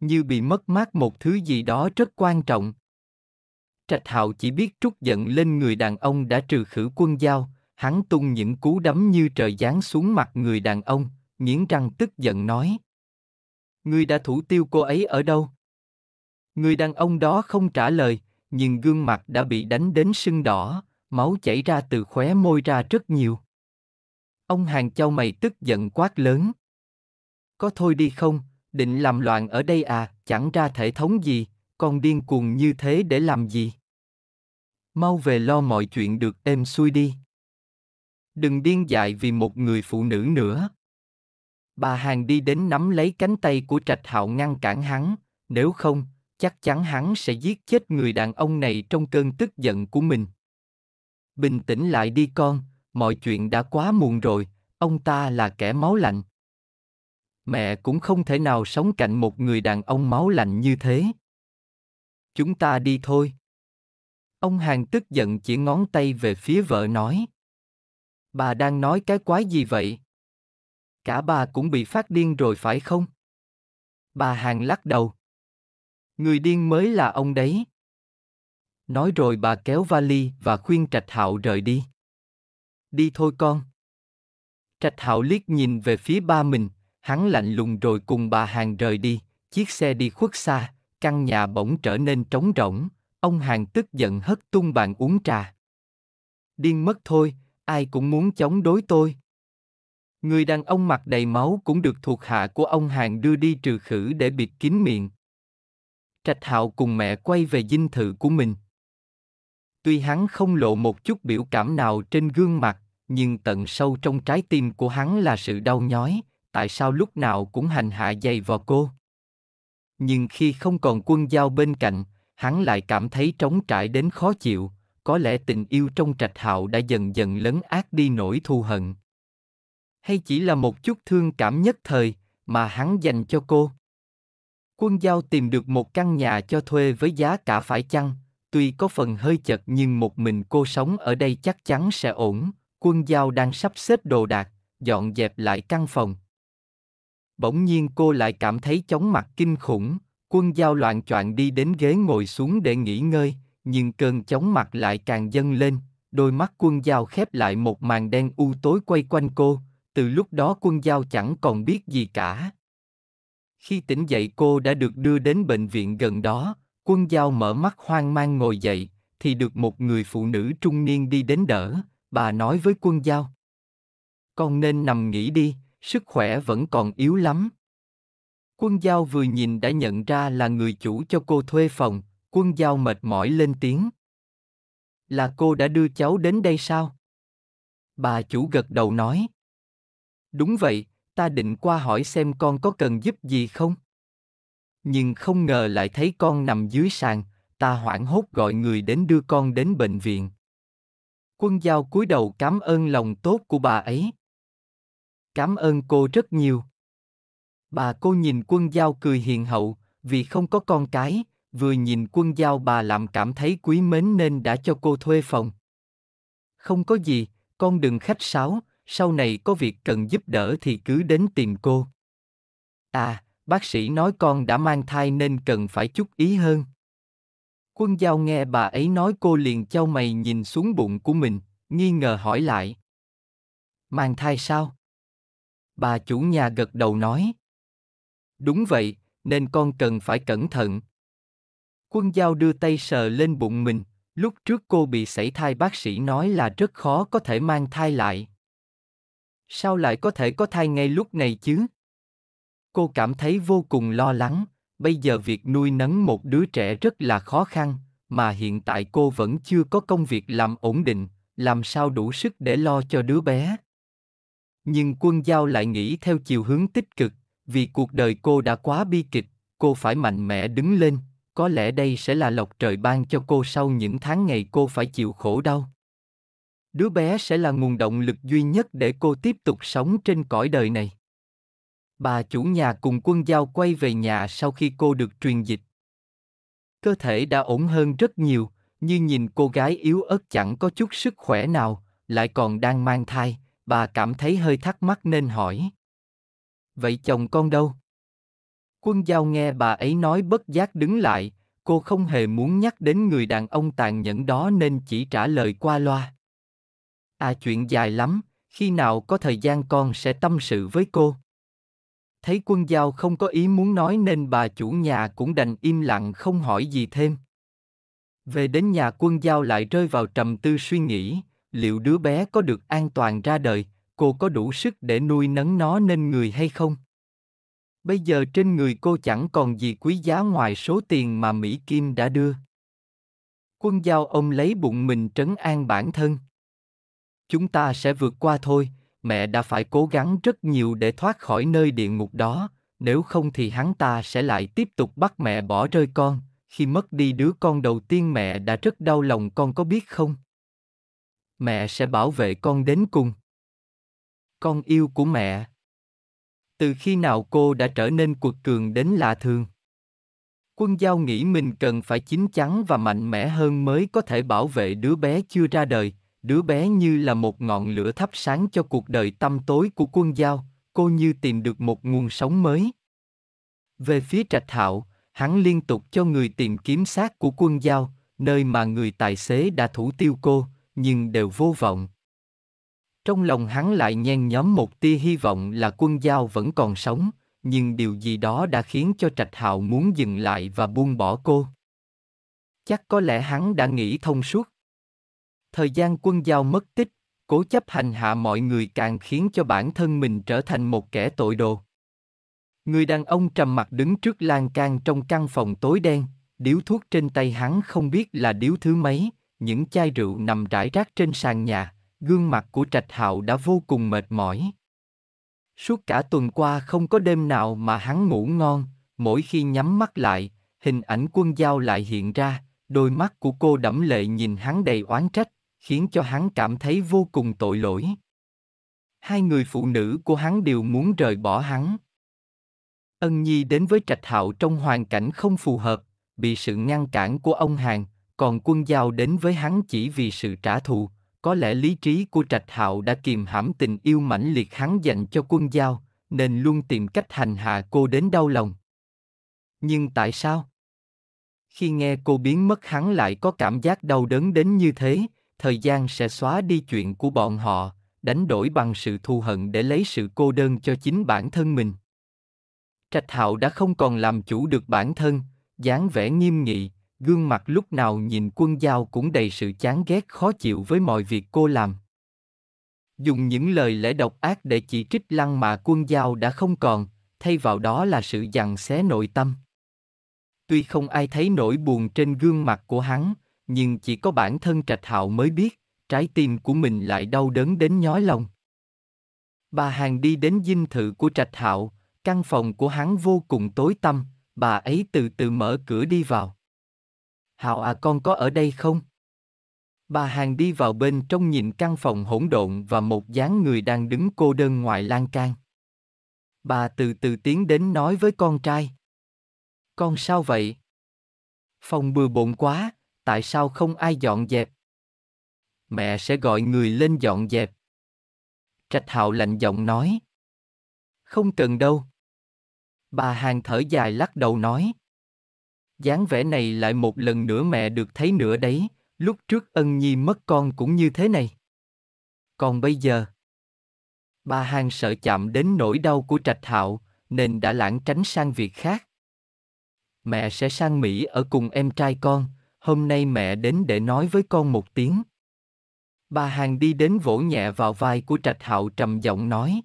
Như bị mất mát một thứ gì đó rất quan trọng. Trạch Hạo chỉ biết trút giận lên người đàn ông đã trừ khử quân giao, hắn tung những cú đấm như trời giáng xuống mặt người đàn ông, nghiến răng tức giận nói. người đã thủ tiêu cô ấy ở đâu? Người đàn ông đó không trả lời, nhưng gương mặt đã bị đánh đến sưng đỏ, máu chảy ra từ khóe môi ra rất nhiều. Ông hàng châu mày tức giận quát lớn. Có thôi đi không, định làm loạn ở đây à, chẳng ra thể thống gì, còn điên cuồng như thế để làm gì? Mau về lo mọi chuyện được êm xuôi đi. Đừng điên dại vì một người phụ nữ nữa. Bà hàng đi đến nắm lấy cánh tay của Trạch Hạo ngăn cản hắn, nếu không, chắc chắn hắn sẽ giết chết người đàn ông này trong cơn tức giận của mình. Bình tĩnh lại đi con, mọi chuyện đã quá muộn rồi, ông ta là kẻ máu lạnh. Mẹ cũng không thể nào sống cạnh một người đàn ông máu lạnh như thế. Chúng ta đi thôi. Ông Hàng tức giận chỉ ngón tay về phía vợ nói. Bà đang nói cái quái gì vậy? Cả bà cũng bị phát điên rồi phải không? Bà Hàng lắc đầu. Người điên mới là ông đấy. Nói rồi bà kéo vali và khuyên Trạch Hạo rời đi đi thôi con. Trạch Hạo liếc nhìn về phía ba mình, hắn lạnh lùng rồi cùng bà Hàng rời đi, chiếc xe đi khuất xa, căn nhà bỗng trở nên trống rỗng, ông Hàng tức giận hất tung bàn uống trà. Điên mất thôi, ai cũng muốn chống đối tôi. Người đàn ông mặt đầy máu cũng được thuộc hạ của ông Hàng đưa đi trừ khử để bịt kín miệng. Trạch Hạo cùng mẹ quay về dinh thự của mình. Tuy hắn không lộ một chút biểu cảm nào trên gương mặt, nhưng tận sâu trong trái tim của hắn là sự đau nhói, tại sao lúc nào cũng hành hạ dày vào cô. Nhưng khi không còn quân giao bên cạnh, hắn lại cảm thấy trống trải đến khó chịu, có lẽ tình yêu trong trạch hạo đã dần dần lấn ác đi nỗi thù hận. Hay chỉ là một chút thương cảm nhất thời mà hắn dành cho cô. Quân giao tìm được một căn nhà cho thuê với giá cả phải chăng, tuy có phần hơi chật nhưng một mình cô sống ở đây chắc chắn sẽ ổn, Quân Giao đang sắp xếp đồ đạc, dọn dẹp lại căn phòng. Bỗng nhiên cô lại cảm thấy chóng mặt kinh khủng, quân Giao loạn choạng đi đến ghế ngồi xuống để nghỉ ngơi, nhưng cơn chóng mặt lại càng dâng lên, đôi mắt quân Giao khép lại một màn đen u tối quay quanh cô, từ lúc đó quân Giao chẳng còn biết gì cả. Khi tỉnh dậy cô đã được đưa đến bệnh viện gần đó, quân Giao mở mắt hoang mang ngồi dậy, thì được một người phụ nữ trung niên đi đến đỡ, bà nói với quân giao. Con nên nằm nghỉ đi, sức khỏe vẫn còn yếu lắm. Quân giao vừa nhìn đã nhận ra là người chủ cho cô thuê phòng, quân giao mệt mỏi lên tiếng. Là cô đã đưa cháu đến đây sao? Bà chủ gật đầu nói. Đúng vậy, ta định qua hỏi xem con có cần giúp gì không? Nhưng không ngờ lại thấy con nằm dưới sàn, ta hoảng hốt gọi người đến đưa con đến bệnh viện. Quân Giao cúi đầu cảm ơn lòng tốt của bà ấy. Cảm ơn cô rất nhiều. Bà cô nhìn quân Giao cười hiền hậu, vì không có con cái, vừa nhìn quân Giao bà làm cảm thấy quý mến nên đã cho cô thuê phòng. Không có gì, con đừng khách sáo, sau này có việc cần giúp đỡ thì cứ đến tìm cô. À, bác sĩ nói con đã mang thai nên cần phải chú ý hơn. Quân Giao nghe bà ấy nói cô liền trao mày nhìn xuống bụng của mình, nghi ngờ hỏi lại. Mang thai sao? Bà chủ nhà gật đầu nói. Đúng vậy, nên con cần phải cẩn thận. Quân Giao đưa tay sờ lên bụng mình, lúc trước cô bị sảy thai bác sĩ nói là rất khó có thể mang thai lại. Sao lại có thể có thai ngay lúc này chứ? Cô cảm thấy vô cùng lo lắng bây giờ việc nuôi nấng một đứa trẻ rất là khó khăn mà hiện tại cô vẫn chưa có công việc làm ổn định làm sao đủ sức để lo cho đứa bé nhưng quân giao lại nghĩ theo chiều hướng tích cực vì cuộc đời cô đã quá bi kịch cô phải mạnh mẽ đứng lên có lẽ đây sẽ là lộc trời ban cho cô sau những tháng ngày cô phải chịu khổ đau đứa bé sẽ là nguồn động lực duy nhất để cô tiếp tục sống trên cõi đời này Bà chủ nhà cùng quân giao quay về nhà sau khi cô được truyền dịch. Cơ thể đã ổn hơn rất nhiều, nhưng nhìn cô gái yếu ớt chẳng có chút sức khỏe nào, lại còn đang mang thai, bà cảm thấy hơi thắc mắc nên hỏi. Vậy chồng con đâu? Quân giao nghe bà ấy nói bất giác đứng lại, cô không hề muốn nhắc đến người đàn ông tàn nhẫn đó nên chỉ trả lời qua loa. À chuyện dài lắm, khi nào có thời gian con sẽ tâm sự với cô. Thấy quân giao không có ý muốn nói nên bà chủ nhà cũng đành im lặng không hỏi gì thêm. Về đến nhà quân giao lại rơi vào trầm tư suy nghĩ, liệu đứa bé có được an toàn ra đời, cô có đủ sức để nuôi nấng nó nên người hay không? Bây giờ trên người cô chẳng còn gì quý giá ngoài số tiền mà Mỹ Kim đã đưa. Quân giao ông lấy bụng mình trấn an bản thân. Chúng ta sẽ vượt qua thôi, mẹ đã phải cố gắng rất nhiều để thoát khỏi nơi địa ngục đó, nếu không thì hắn ta sẽ lại tiếp tục bắt mẹ bỏ rơi con. Khi mất đi đứa con đầu tiên mẹ đã rất đau lòng con có biết không? Mẹ sẽ bảo vệ con đến cùng. Con yêu của mẹ. Từ khi nào cô đã trở nên cuột cường đến lạ thường? Quân Giao nghĩ mình cần phải chín chắn và mạnh mẽ hơn mới có thể bảo vệ đứa bé chưa ra đời, đứa bé như là một ngọn lửa thắp sáng cho cuộc đời tăm tối của quân giao, cô như tìm được một nguồn sống mới. Về phía Trạch Hạo, hắn liên tục cho người tìm kiếm xác của quân giao, nơi mà người tài xế đã thủ tiêu cô, nhưng đều vô vọng. Trong lòng hắn lại nhen nhóm một tia hy vọng là quân giao vẫn còn sống, nhưng điều gì đó đã khiến cho Trạch Hạo muốn dừng lại và buông bỏ cô. Chắc có lẽ hắn đã nghĩ thông suốt, thời gian quân giao mất tích, cố chấp hành hạ mọi người càng khiến cho bản thân mình trở thành một kẻ tội đồ. Người đàn ông trầm mặc đứng trước lan can trong căn phòng tối đen, điếu thuốc trên tay hắn không biết là điếu thứ mấy, những chai rượu nằm rải rác trên sàn nhà, gương mặt của Trạch Hạo đã vô cùng mệt mỏi. Suốt cả tuần qua không có đêm nào mà hắn ngủ ngon, mỗi khi nhắm mắt lại, hình ảnh quân giao lại hiện ra, đôi mắt của cô đẫm lệ nhìn hắn đầy oán trách, khiến cho hắn cảm thấy vô cùng tội lỗi. Hai người phụ nữ của hắn đều muốn rời bỏ hắn. Ân Nhi đến với Trạch Hạo trong hoàn cảnh không phù hợp, bị sự ngăn cản của ông Hàn, còn quân giao đến với hắn chỉ vì sự trả thù, có lẽ lý trí của Trạch Hạo đã kìm hãm tình yêu mãnh liệt hắn dành cho quân giao, nên luôn tìm cách hành hạ cô đến đau lòng. Nhưng tại sao? Khi nghe cô biến mất hắn lại có cảm giác đau đớn đến như thế, thời gian sẽ xóa đi chuyện của bọn họ đánh đổi bằng sự thù hận để lấy sự cô đơn cho chính bản thân mình trạch hạo đã không còn làm chủ được bản thân dáng vẻ nghiêm nghị gương mặt lúc nào nhìn quân giao cũng đầy sự chán ghét khó chịu với mọi việc cô làm dùng những lời lẽ độc ác để chỉ trích lăng mà quân giao đã không còn thay vào đó là sự giằng xé nội tâm tuy không ai thấy nỗi buồn trên gương mặt của hắn nhưng chỉ có bản thân trạch hạo mới biết trái tim của mình lại đau đớn đến nhói lòng bà hàng đi đến dinh thự của trạch hạo căn phòng của hắn vô cùng tối tăm bà ấy từ từ mở cửa đi vào hạo à con có ở đây không bà hàng đi vào bên trong nhìn căn phòng hỗn độn và một dáng người đang đứng cô đơn ngoài lan can bà từ từ tiến đến nói với con trai con sao vậy phòng bừa bộn quá tại sao không ai dọn dẹp? Mẹ sẽ gọi người lên dọn dẹp. Trạch Hạo lạnh giọng nói. Không cần đâu. Bà hàng thở dài lắc đầu nói. dáng vẻ này lại một lần nữa mẹ được thấy nữa đấy, lúc trước ân nhi mất con cũng như thế này. Còn bây giờ, bà hàng sợ chạm đến nỗi đau của Trạch Hạo, nên đã lảng tránh sang việc khác. Mẹ sẽ sang Mỹ ở cùng em trai con, hôm nay mẹ đến để nói với con một tiếng. Bà Hằng đi đến vỗ nhẹ vào vai của Trạch Hạo trầm giọng nói.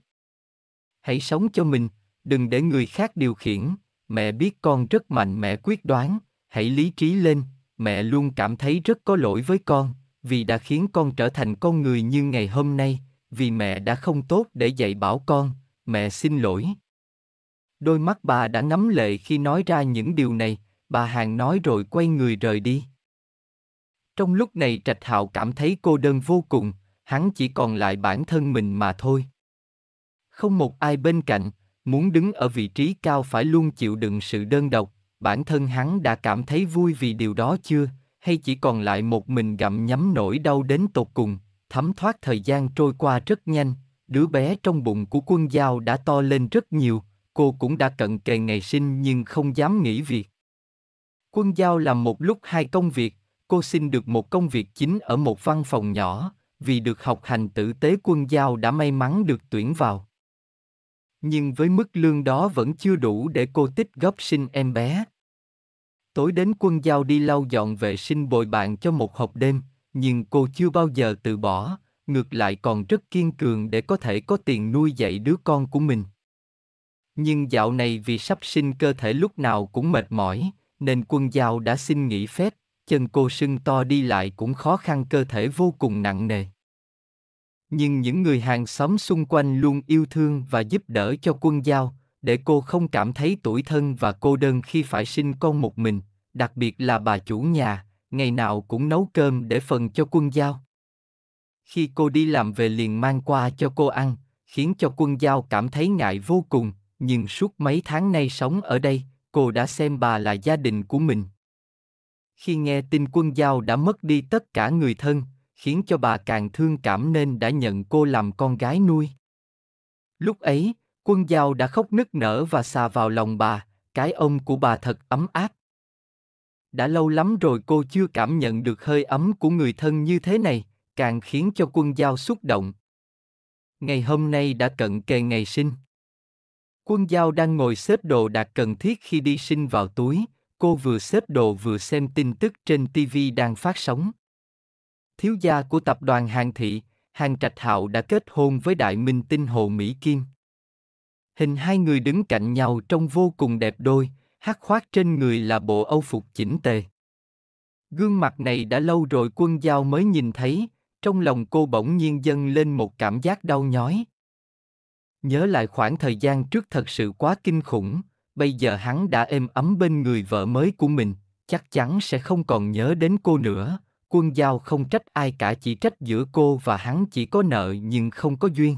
Hãy sống cho mình, đừng để người khác điều khiển, mẹ biết con rất mạnh mẽ quyết đoán, hãy lý trí lên, mẹ luôn cảm thấy rất có lỗi với con, vì đã khiến con trở thành con người như ngày hôm nay, vì mẹ đã không tốt để dạy bảo con, mẹ xin lỗi. Đôi mắt bà đã ngấm lệ khi nói ra những điều này, bà Hàng nói rồi quay người rời đi. Trong lúc này Trạch Hạo cảm thấy cô đơn vô cùng, hắn chỉ còn lại bản thân mình mà thôi. Không một ai bên cạnh, muốn đứng ở vị trí cao phải luôn chịu đựng sự đơn độc, bản thân hắn đã cảm thấy vui vì điều đó chưa, hay chỉ còn lại một mình gặm nhấm nỗi đau đến tột cùng, thấm thoát thời gian trôi qua rất nhanh, đứa bé trong bụng của quân giao đã to lên rất nhiều, cô cũng đã cận kề ngày sinh nhưng không dám nghĩ việc. Quân giao làm một lúc hai công việc, cô xin được một công việc chính ở một văn phòng nhỏ, vì được học hành tử tế quân giao đã may mắn được tuyển vào. Nhưng với mức lương đó vẫn chưa đủ để cô tích góp sinh em bé. Tối đến quân giao đi lau dọn vệ sinh bồi bạn cho một hộp đêm, nhưng cô chưa bao giờ từ bỏ, ngược lại còn rất kiên cường để có thể có tiền nuôi dạy đứa con của mình. Nhưng dạo này vì sắp sinh cơ thể lúc nào cũng mệt mỏi, nên quân giao đã xin nghỉ phép chân cô sưng to đi lại cũng khó khăn cơ thể vô cùng nặng nề. Nhưng những người hàng xóm xung quanh luôn yêu thương và giúp đỡ cho quân giao, để cô không cảm thấy tủi thân và cô đơn khi phải sinh con một mình, đặc biệt là bà chủ nhà, ngày nào cũng nấu cơm để phần cho quân giao. Khi cô đi làm về liền mang qua cho cô ăn, khiến cho quân giao cảm thấy ngại vô cùng, nhưng suốt mấy tháng nay sống ở đây, cô đã xem bà là gia đình của mình khi nghe tin quân giao đã mất đi tất cả người thân, khiến cho bà càng thương cảm nên đã nhận cô làm con gái nuôi. Lúc ấy, quân giao đã khóc nức nở và xà vào lòng bà, cái ông của bà thật ấm áp. Đã lâu lắm rồi cô chưa cảm nhận được hơi ấm của người thân như thế này, càng khiến cho quân giao xúc động. Ngày hôm nay đã cận kề ngày sinh. Quân giao đang ngồi xếp đồ đạc cần thiết khi đi sinh vào túi, Cô vừa xếp đồ vừa xem tin tức trên TV đang phát sóng. Thiếu gia của tập đoàn Hàng Thị, Hàng Trạch Hạo đã kết hôn với đại minh tinh Hồ Mỹ Kim. Hình hai người đứng cạnh nhau trông vô cùng đẹp đôi, hát khoác trên người là bộ âu phục chỉnh tề. Gương mặt này đã lâu rồi quân giao mới nhìn thấy, trong lòng cô bỗng nhiên dâng lên một cảm giác đau nhói. Nhớ lại khoảng thời gian trước thật sự quá kinh khủng bây giờ hắn đã êm ấm bên người vợ mới của mình, chắc chắn sẽ không còn nhớ đến cô nữa. Quân Giao không trách ai cả chỉ trách giữa cô và hắn chỉ có nợ nhưng không có duyên.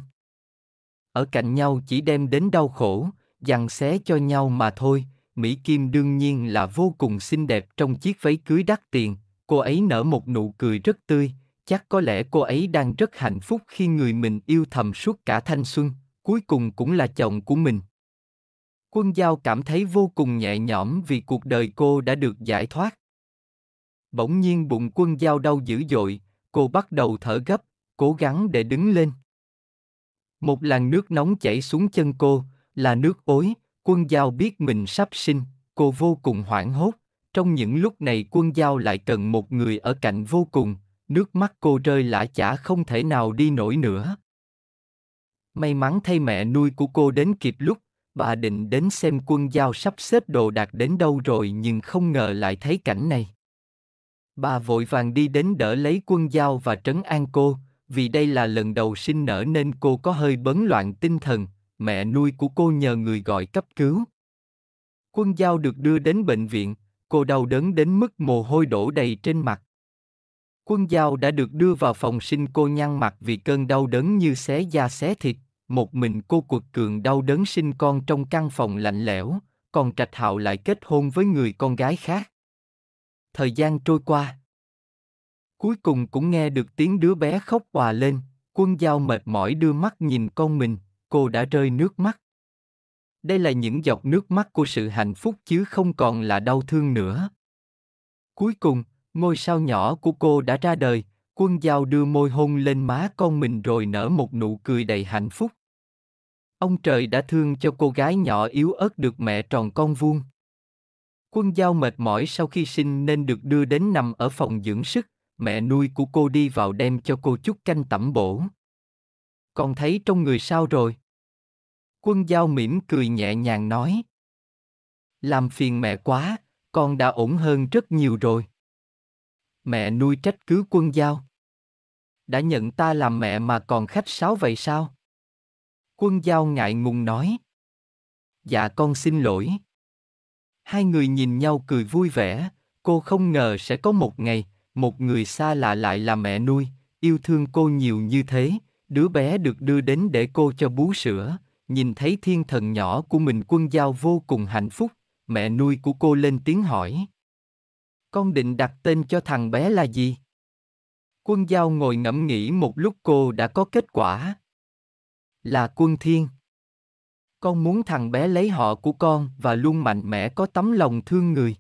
Ở cạnh nhau chỉ đem đến đau khổ, giằng xé cho nhau mà thôi. Mỹ Kim đương nhiên là vô cùng xinh đẹp trong chiếc váy cưới đắt tiền, cô ấy nở một nụ cười rất tươi, chắc có lẽ cô ấy đang rất hạnh phúc khi người mình yêu thầm suốt cả thanh xuân, cuối cùng cũng là chồng của mình. Quân Giao cảm thấy vô cùng nhẹ nhõm vì cuộc đời cô đã được giải thoát. Bỗng nhiên bụng quân Giao đau dữ dội, cô bắt đầu thở gấp, cố gắng để đứng lên. Một làn nước nóng chảy xuống chân cô, là nước ối, quân Giao biết mình sắp sinh, cô vô cùng hoảng hốt. Trong những lúc này quân Giao lại cần một người ở cạnh vô cùng, nước mắt cô rơi lã chả không thể nào đi nổi nữa. May mắn thay mẹ nuôi của cô đến kịp lúc, bà định đến xem quân giao sắp xếp đồ đạc đến đâu rồi nhưng không ngờ lại thấy cảnh này. Bà vội vàng đi đến đỡ lấy quân giao và trấn an cô, vì đây là lần đầu sinh nở nên cô có hơi bấn loạn tinh thần, mẹ nuôi của cô nhờ người gọi cấp cứu. Quân giao được đưa đến bệnh viện, cô đau đớn đến mức mồ hôi đổ đầy trên mặt. Quân giao đã được đưa vào phòng sinh cô nhăn mặt vì cơn đau đớn như xé da xé thịt, một mình cô quật cường đau đớn sinh con trong căn phòng lạnh lẽo, còn Trạch Hạo lại kết hôn với người con gái khác. Thời gian trôi qua. Cuối cùng cũng nghe được tiếng đứa bé khóc hòa lên, quân giao mệt mỏi đưa mắt nhìn con mình, cô đã rơi nước mắt. Đây là những giọt nước mắt của sự hạnh phúc chứ không còn là đau thương nữa. Cuối cùng, ngôi sao nhỏ của cô đã ra đời, quân giao đưa môi hôn lên má con mình rồi nở một nụ cười đầy hạnh phúc. Ông trời đã thương cho cô gái nhỏ yếu ớt được mẹ tròn con vuông. Quân giao mệt mỏi sau khi sinh nên được đưa đến nằm ở phòng dưỡng sức, mẹ nuôi của cô đi vào đem cho cô chút canh tẩm bổ. Con thấy trong người sao rồi? Quân giao mỉm cười nhẹ nhàng nói. Làm phiền mẹ quá, con đã ổn hơn rất nhiều rồi. Mẹ nuôi trách cứ quân giao. Đã nhận ta làm mẹ mà còn khách sáo vậy sao? Quân Giao ngại ngùng nói. Dạ con xin lỗi. Hai người nhìn nhau cười vui vẻ, cô không ngờ sẽ có một ngày, một người xa lạ lại là mẹ nuôi, yêu thương cô nhiều như thế, đứa bé được đưa đến để cô cho bú sữa, nhìn thấy thiên thần nhỏ của mình quân giao vô cùng hạnh phúc, mẹ nuôi của cô lên tiếng hỏi. Con định đặt tên cho thằng bé là gì? Quân giao ngồi ngẫm nghĩ một lúc cô đã có kết quả, là quân thiên con muốn thằng bé lấy họ của con và luôn mạnh mẽ có tấm lòng thương người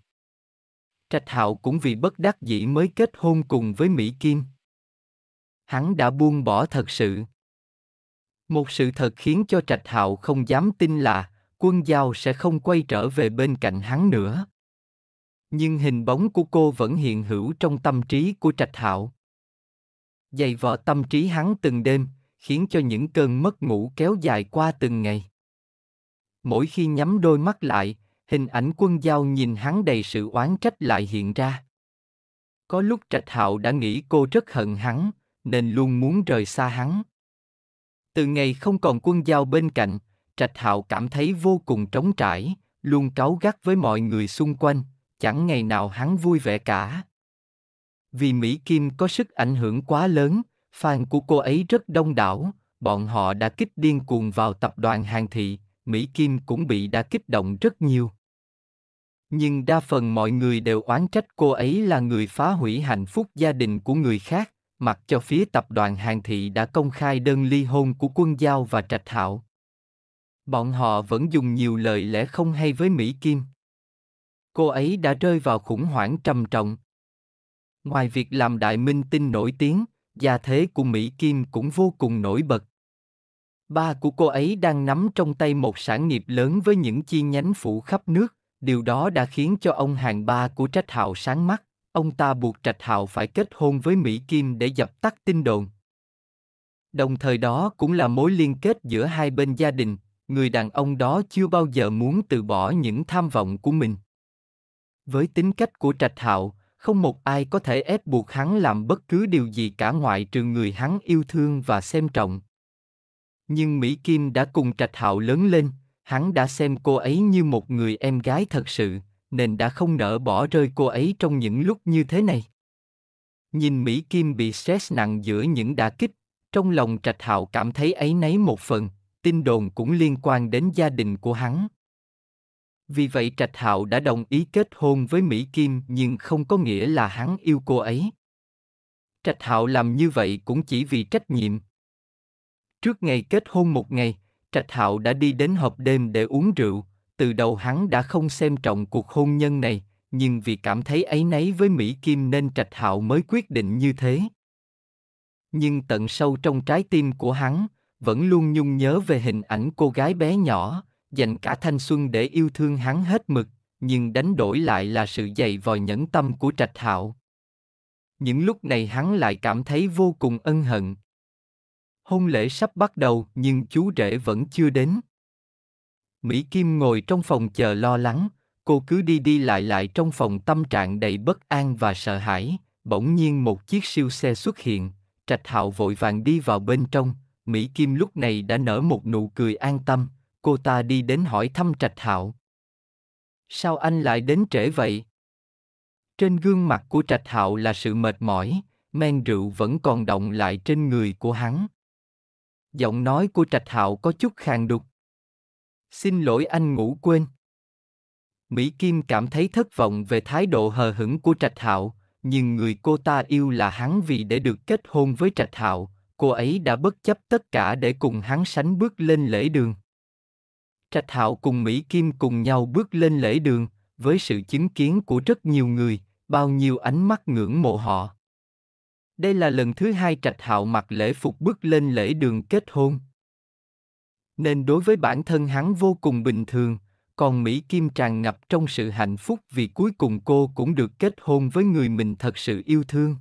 trạch hạo cũng vì bất đắc dĩ mới kết hôn cùng với mỹ kim hắn đã buông bỏ thật sự một sự thật khiến cho trạch hạo không dám tin là quân giao sẽ không quay trở về bên cạnh hắn nữa nhưng hình bóng của cô vẫn hiện hữu trong tâm trí của trạch hạo dày vò tâm trí hắn từng đêm khiến cho những cơn mất ngủ kéo dài qua từng ngày. Mỗi khi nhắm đôi mắt lại, hình ảnh quân giao nhìn hắn đầy sự oán trách lại hiện ra. Có lúc Trạch Hạo đã nghĩ cô rất hận hắn, nên luôn muốn rời xa hắn. Từ ngày không còn quân giao bên cạnh, Trạch Hạo cảm thấy vô cùng trống trải, luôn cáu gắt với mọi người xung quanh, chẳng ngày nào hắn vui vẻ cả. Vì Mỹ Kim có sức ảnh hưởng quá lớn, fan của cô ấy rất đông đảo, bọn họ đã kích điên cuồng vào tập đoàn hàng thị, Mỹ Kim cũng bị đã kích động rất nhiều. Nhưng đa phần mọi người đều oán trách cô ấy là người phá hủy hạnh phúc gia đình của người khác, mặc cho phía tập đoàn hàng thị đã công khai đơn ly hôn của quân giao và trạch hạo. Bọn họ vẫn dùng nhiều lời lẽ không hay với Mỹ Kim. Cô ấy đã rơi vào khủng hoảng trầm trọng. Ngoài việc làm đại minh tinh nổi tiếng, gia thế của Mỹ Kim cũng vô cùng nổi bật. Ba của cô ấy đang nắm trong tay một sản nghiệp lớn với những chi nhánh phủ khắp nước, điều đó đã khiến cho ông hàng ba của Trạch Hạo sáng mắt, ông ta buộc Trạch Hạo phải kết hôn với Mỹ Kim để dập tắt tin đồn. Đồng thời đó cũng là mối liên kết giữa hai bên gia đình, người đàn ông đó chưa bao giờ muốn từ bỏ những tham vọng của mình. Với tính cách của Trạch Hạo, không một ai có thể ép buộc hắn làm bất cứ điều gì cả ngoại trừ người hắn yêu thương và xem trọng. Nhưng Mỹ Kim đã cùng Trạch Hạo lớn lên, hắn đã xem cô ấy như một người em gái thật sự, nên đã không nỡ bỏ rơi cô ấy trong những lúc như thế này. Nhìn Mỹ Kim bị stress nặng giữa những đả kích, trong lòng Trạch Hạo cảm thấy ấy nấy một phần, tin đồn cũng liên quan đến gia đình của hắn. Vì vậy Trạch Hạo đã đồng ý kết hôn với Mỹ Kim nhưng không có nghĩa là hắn yêu cô ấy. Trạch Hạo làm như vậy cũng chỉ vì trách nhiệm. Trước ngày kết hôn một ngày, Trạch Hạo đã đi đến hộp đêm để uống rượu, từ đầu hắn đã không xem trọng cuộc hôn nhân này, nhưng vì cảm thấy ấy nấy với Mỹ Kim nên Trạch Hạo mới quyết định như thế. Nhưng tận sâu trong trái tim của hắn, vẫn luôn nhung nhớ về hình ảnh cô gái bé nhỏ, dành cả thanh xuân để yêu thương hắn hết mực, nhưng đánh đổi lại là sự dày vò nhẫn tâm của Trạch Hạo. Những lúc này hắn lại cảm thấy vô cùng ân hận. Hôn lễ sắp bắt đầu nhưng chú rể vẫn chưa đến. Mỹ Kim ngồi trong phòng chờ lo lắng, cô cứ đi đi lại lại trong phòng tâm trạng đầy bất an và sợ hãi, bỗng nhiên một chiếc siêu xe xuất hiện, Trạch Hạo vội vàng đi vào bên trong, Mỹ Kim lúc này đã nở một nụ cười an tâm, cô ta đi đến hỏi thăm trạch hạo sao anh lại đến trễ vậy trên gương mặt của trạch hạo là sự mệt mỏi men rượu vẫn còn động lại trên người của hắn giọng nói của trạch hạo có chút khàn đục xin lỗi anh ngủ quên mỹ kim cảm thấy thất vọng về thái độ hờ hững của trạch hạo nhưng người cô ta yêu là hắn vì để được kết hôn với trạch hạo cô ấy đã bất chấp tất cả để cùng hắn sánh bước lên lễ đường Trạch Hạo cùng Mỹ Kim cùng nhau bước lên lễ đường, với sự chứng kiến của rất nhiều người, bao nhiêu ánh mắt ngưỡng mộ họ. Đây là lần thứ hai Trạch Hạo mặc lễ phục bước lên lễ đường kết hôn. Nên đối với bản thân hắn vô cùng bình thường, còn Mỹ Kim tràn ngập trong sự hạnh phúc vì cuối cùng cô cũng được kết hôn với người mình thật sự yêu thương.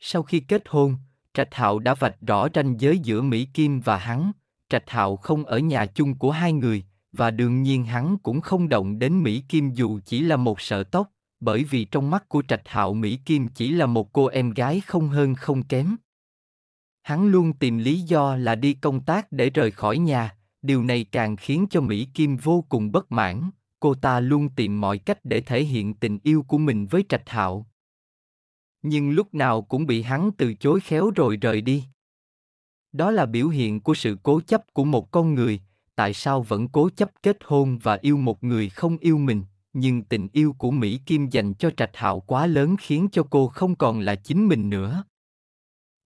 Sau khi kết hôn, Trạch Hạo đã vạch rõ ranh giới giữa Mỹ Kim và hắn, Trạch Hạo không ở nhà chung của hai người, và đương nhiên hắn cũng không động đến Mỹ Kim dù chỉ là một sợ tóc, bởi vì trong mắt của Trạch Hạo Mỹ Kim chỉ là một cô em gái không hơn không kém. Hắn luôn tìm lý do là đi công tác để rời khỏi nhà, điều này càng khiến cho Mỹ Kim vô cùng bất mãn, cô ta luôn tìm mọi cách để thể hiện tình yêu của mình với Trạch Hạo. Nhưng lúc nào cũng bị hắn từ chối khéo rồi rời đi đó là biểu hiện của sự cố chấp của một con người tại sao vẫn cố chấp kết hôn và yêu một người không yêu mình nhưng tình yêu của mỹ kim dành cho trạch hạo quá lớn khiến cho cô không còn là chính mình nữa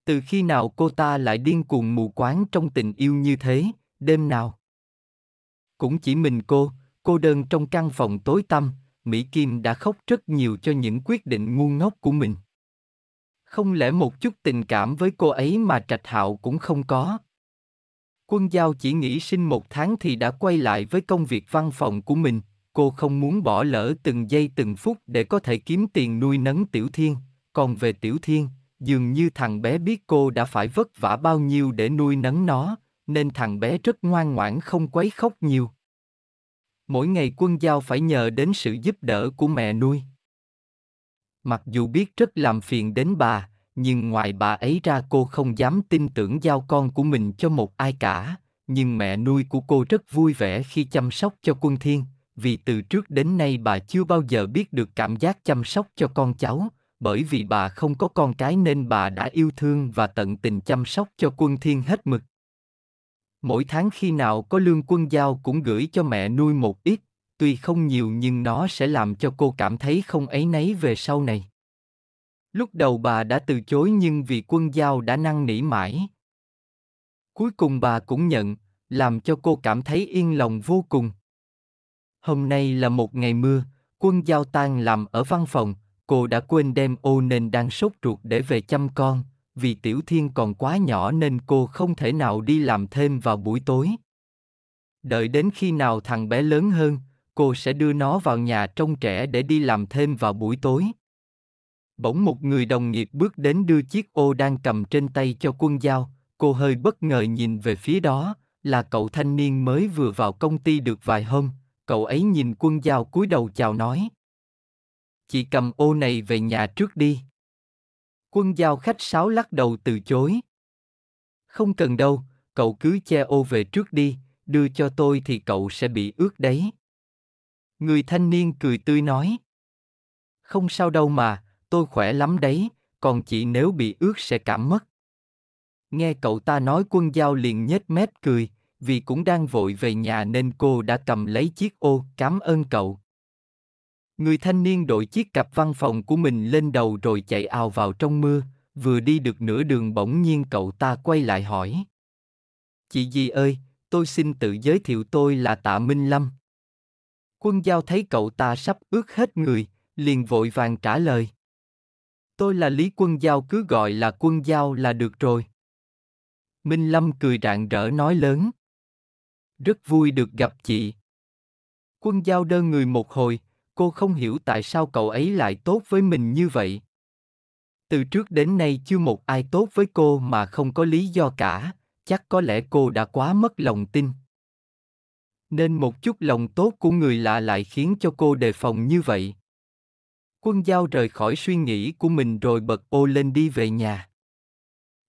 từ khi nào cô ta lại điên cuồng mù quáng trong tình yêu như thế đêm nào cũng chỉ mình cô cô đơn trong căn phòng tối tăm mỹ kim đã khóc rất nhiều cho những quyết định ngu ngốc của mình không lẽ một chút tình cảm với cô ấy mà Trạch Hạo cũng không có? Quân Giao chỉ nghỉ sinh một tháng thì đã quay lại với công việc văn phòng của mình, cô không muốn bỏ lỡ từng giây từng phút để có thể kiếm tiền nuôi nấng Tiểu Thiên, còn về Tiểu Thiên, dường như thằng bé biết cô đã phải vất vả bao nhiêu để nuôi nấng nó, nên thằng bé rất ngoan ngoãn không quấy khóc nhiều. Mỗi ngày quân giao phải nhờ đến sự giúp đỡ của mẹ nuôi. Mặc dù biết rất làm phiền đến bà, nhưng ngoài bà ấy ra cô không dám tin tưởng giao con của mình cho một ai cả. Nhưng mẹ nuôi của cô rất vui vẻ khi chăm sóc cho quân thiên, vì từ trước đến nay bà chưa bao giờ biết được cảm giác chăm sóc cho con cháu, bởi vì bà không có con cái nên bà đã yêu thương và tận tình chăm sóc cho quân thiên hết mực. Mỗi tháng khi nào có lương quân giao cũng gửi cho mẹ nuôi một ít, tuy không nhiều nhưng nó sẽ làm cho cô cảm thấy không ấy nấy về sau này. Lúc đầu bà đã từ chối nhưng vì quân giao đã năn nỉ mãi. Cuối cùng bà cũng nhận, làm cho cô cảm thấy yên lòng vô cùng. Hôm nay là một ngày mưa, quân giao tan làm ở văn phòng, cô đã quên đem ô nên đang sốt ruột để về chăm con, vì tiểu thiên còn quá nhỏ nên cô không thể nào đi làm thêm vào buổi tối. Đợi đến khi nào thằng bé lớn hơn, cô sẽ đưa nó vào nhà trông trẻ để đi làm thêm vào buổi tối. Bỗng một người đồng nghiệp bước đến đưa chiếc ô đang cầm trên tay cho quân giao, cô hơi bất ngờ nhìn về phía đó, là cậu thanh niên mới vừa vào công ty được vài hôm, cậu ấy nhìn quân giao cúi đầu chào nói. Chị cầm ô này về nhà trước đi. Quân giao khách sáo lắc đầu từ chối. Không cần đâu, cậu cứ che ô về trước đi, đưa cho tôi thì cậu sẽ bị ướt đấy. Người thanh niên cười tươi nói. Không sao đâu mà, tôi khỏe lắm đấy, còn chị nếu bị ướt sẽ cảm mất. Nghe cậu ta nói quân giao liền nhếch mép cười, vì cũng đang vội về nhà nên cô đã cầm lấy chiếc ô cảm ơn cậu. Người thanh niên đội chiếc cặp văn phòng của mình lên đầu rồi chạy ào vào trong mưa, vừa đi được nửa đường bỗng nhiên cậu ta quay lại hỏi. Chị gì ơi, tôi xin tự giới thiệu tôi là Tạ Minh Lâm. Quân giao thấy cậu ta sắp ướt hết người, liền vội vàng trả lời. Tôi là Lý Quân Giao cứ gọi là Quân Giao là được rồi. Minh Lâm cười rạng rỡ nói lớn. Rất vui được gặp chị. Quân Giao đơn người một hồi, cô không hiểu tại sao cậu ấy lại tốt với mình như vậy. Từ trước đến nay chưa một ai tốt với cô mà không có lý do cả, chắc có lẽ cô đã quá mất lòng tin. Nên một chút lòng tốt của người lạ lại khiến cho cô đề phòng như vậy. Quân Giao rời khỏi suy nghĩ của mình rồi bật ô lên đi về nhà.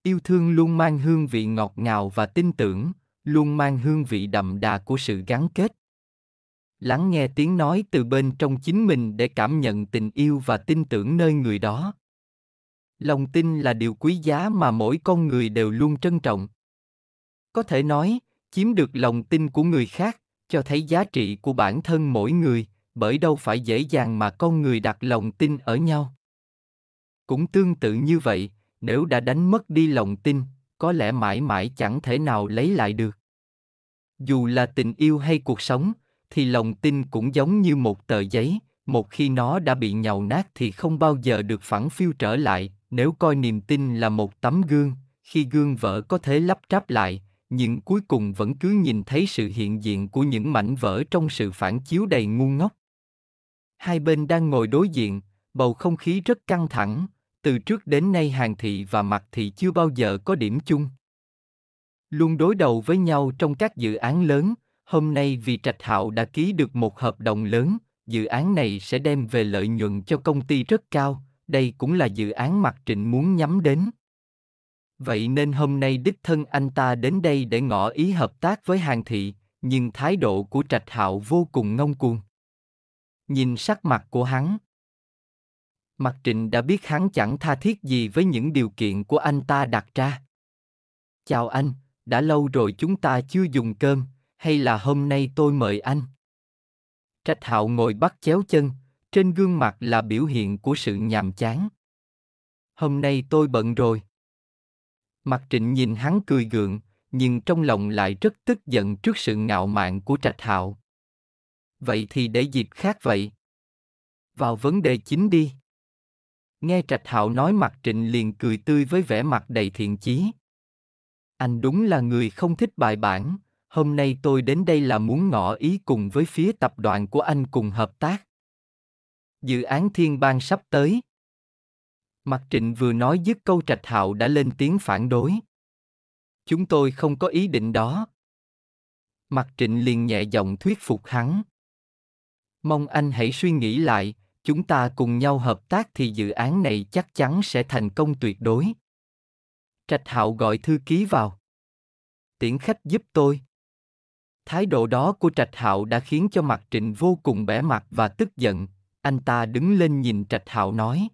Yêu thương luôn mang hương vị ngọt ngào và tin tưởng, luôn mang hương vị đậm đà của sự gắn kết. Lắng nghe tiếng nói từ bên trong chính mình để cảm nhận tình yêu và tin tưởng nơi người đó. Lòng tin là điều quý giá mà mỗi con người đều luôn trân trọng. Có thể nói, chiếm được lòng tin của người khác, cho thấy giá trị của bản thân mỗi người bởi đâu phải dễ dàng mà con người đặt lòng tin ở nhau cũng tương tự như vậy nếu đã đánh mất đi lòng tin có lẽ mãi mãi chẳng thể nào lấy lại được dù là tình yêu hay cuộc sống thì lòng tin cũng giống như một tờ giấy một khi nó đã bị nhàu nát thì không bao giờ được phẳng phiu trở lại nếu coi niềm tin là một tấm gương khi gương vỡ có thể lắp ráp lại nhưng cuối cùng vẫn cứ nhìn thấy sự hiện diện của những mảnh vỡ trong sự phản chiếu đầy ngu ngốc. Hai bên đang ngồi đối diện, bầu không khí rất căng thẳng, từ trước đến nay Hàng Thị và mặt Thị chưa bao giờ có điểm chung. Luôn đối đầu với nhau trong các dự án lớn, hôm nay vì Trạch Hạo đã ký được một hợp đồng lớn, dự án này sẽ đem về lợi nhuận cho công ty rất cao, đây cũng là dự án mặt Trịnh muốn nhắm đến. Vậy nên hôm nay đích thân anh ta đến đây để ngỏ ý hợp tác với Hàng Thị, nhưng thái độ của Trạch Hạo vô cùng ngông cuồng. Nhìn sắc mặt của hắn, Mặt Trịnh đã biết hắn chẳng tha thiết gì với những điều kiện của anh ta đặt ra. Chào anh, đã lâu rồi chúng ta chưa dùng cơm, hay là hôm nay tôi mời anh? Trạch Hạo ngồi bắt chéo chân, trên gương mặt là biểu hiện của sự nhàm chán. Hôm nay tôi bận rồi. Mặt trịnh nhìn hắn cười gượng, nhưng trong lòng lại rất tức giận trước sự ngạo mạn của trạch hạo. Vậy thì để dịp khác vậy. Vào vấn đề chính đi. Nghe trạch hạo nói mặt trịnh liền cười tươi với vẻ mặt đầy thiện chí. Anh đúng là người không thích bài bản, hôm nay tôi đến đây là muốn ngỏ ý cùng với phía tập đoàn của anh cùng hợp tác. Dự án thiên bang sắp tới, Mặt trịnh vừa nói dứt câu trạch hạo đã lên tiếng phản đối. Chúng tôi không có ý định đó. Mặt trịnh liền nhẹ giọng thuyết phục hắn. Mong anh hãy suy nghĩ lại, chúng ta cùng nhau hợp tác thì dự án này chắc chắn sẽ thành công tuyệt đối. Trạch hạo gọi thư ký vào. Tiễn khách giúp tôi. Thái độ đó của Trạch Hạo đã khiến cho Mạc Trịnh vô cùng bẽ mặt và tức giận, anh ta đứng lên nhìn Trạch Hạo nói: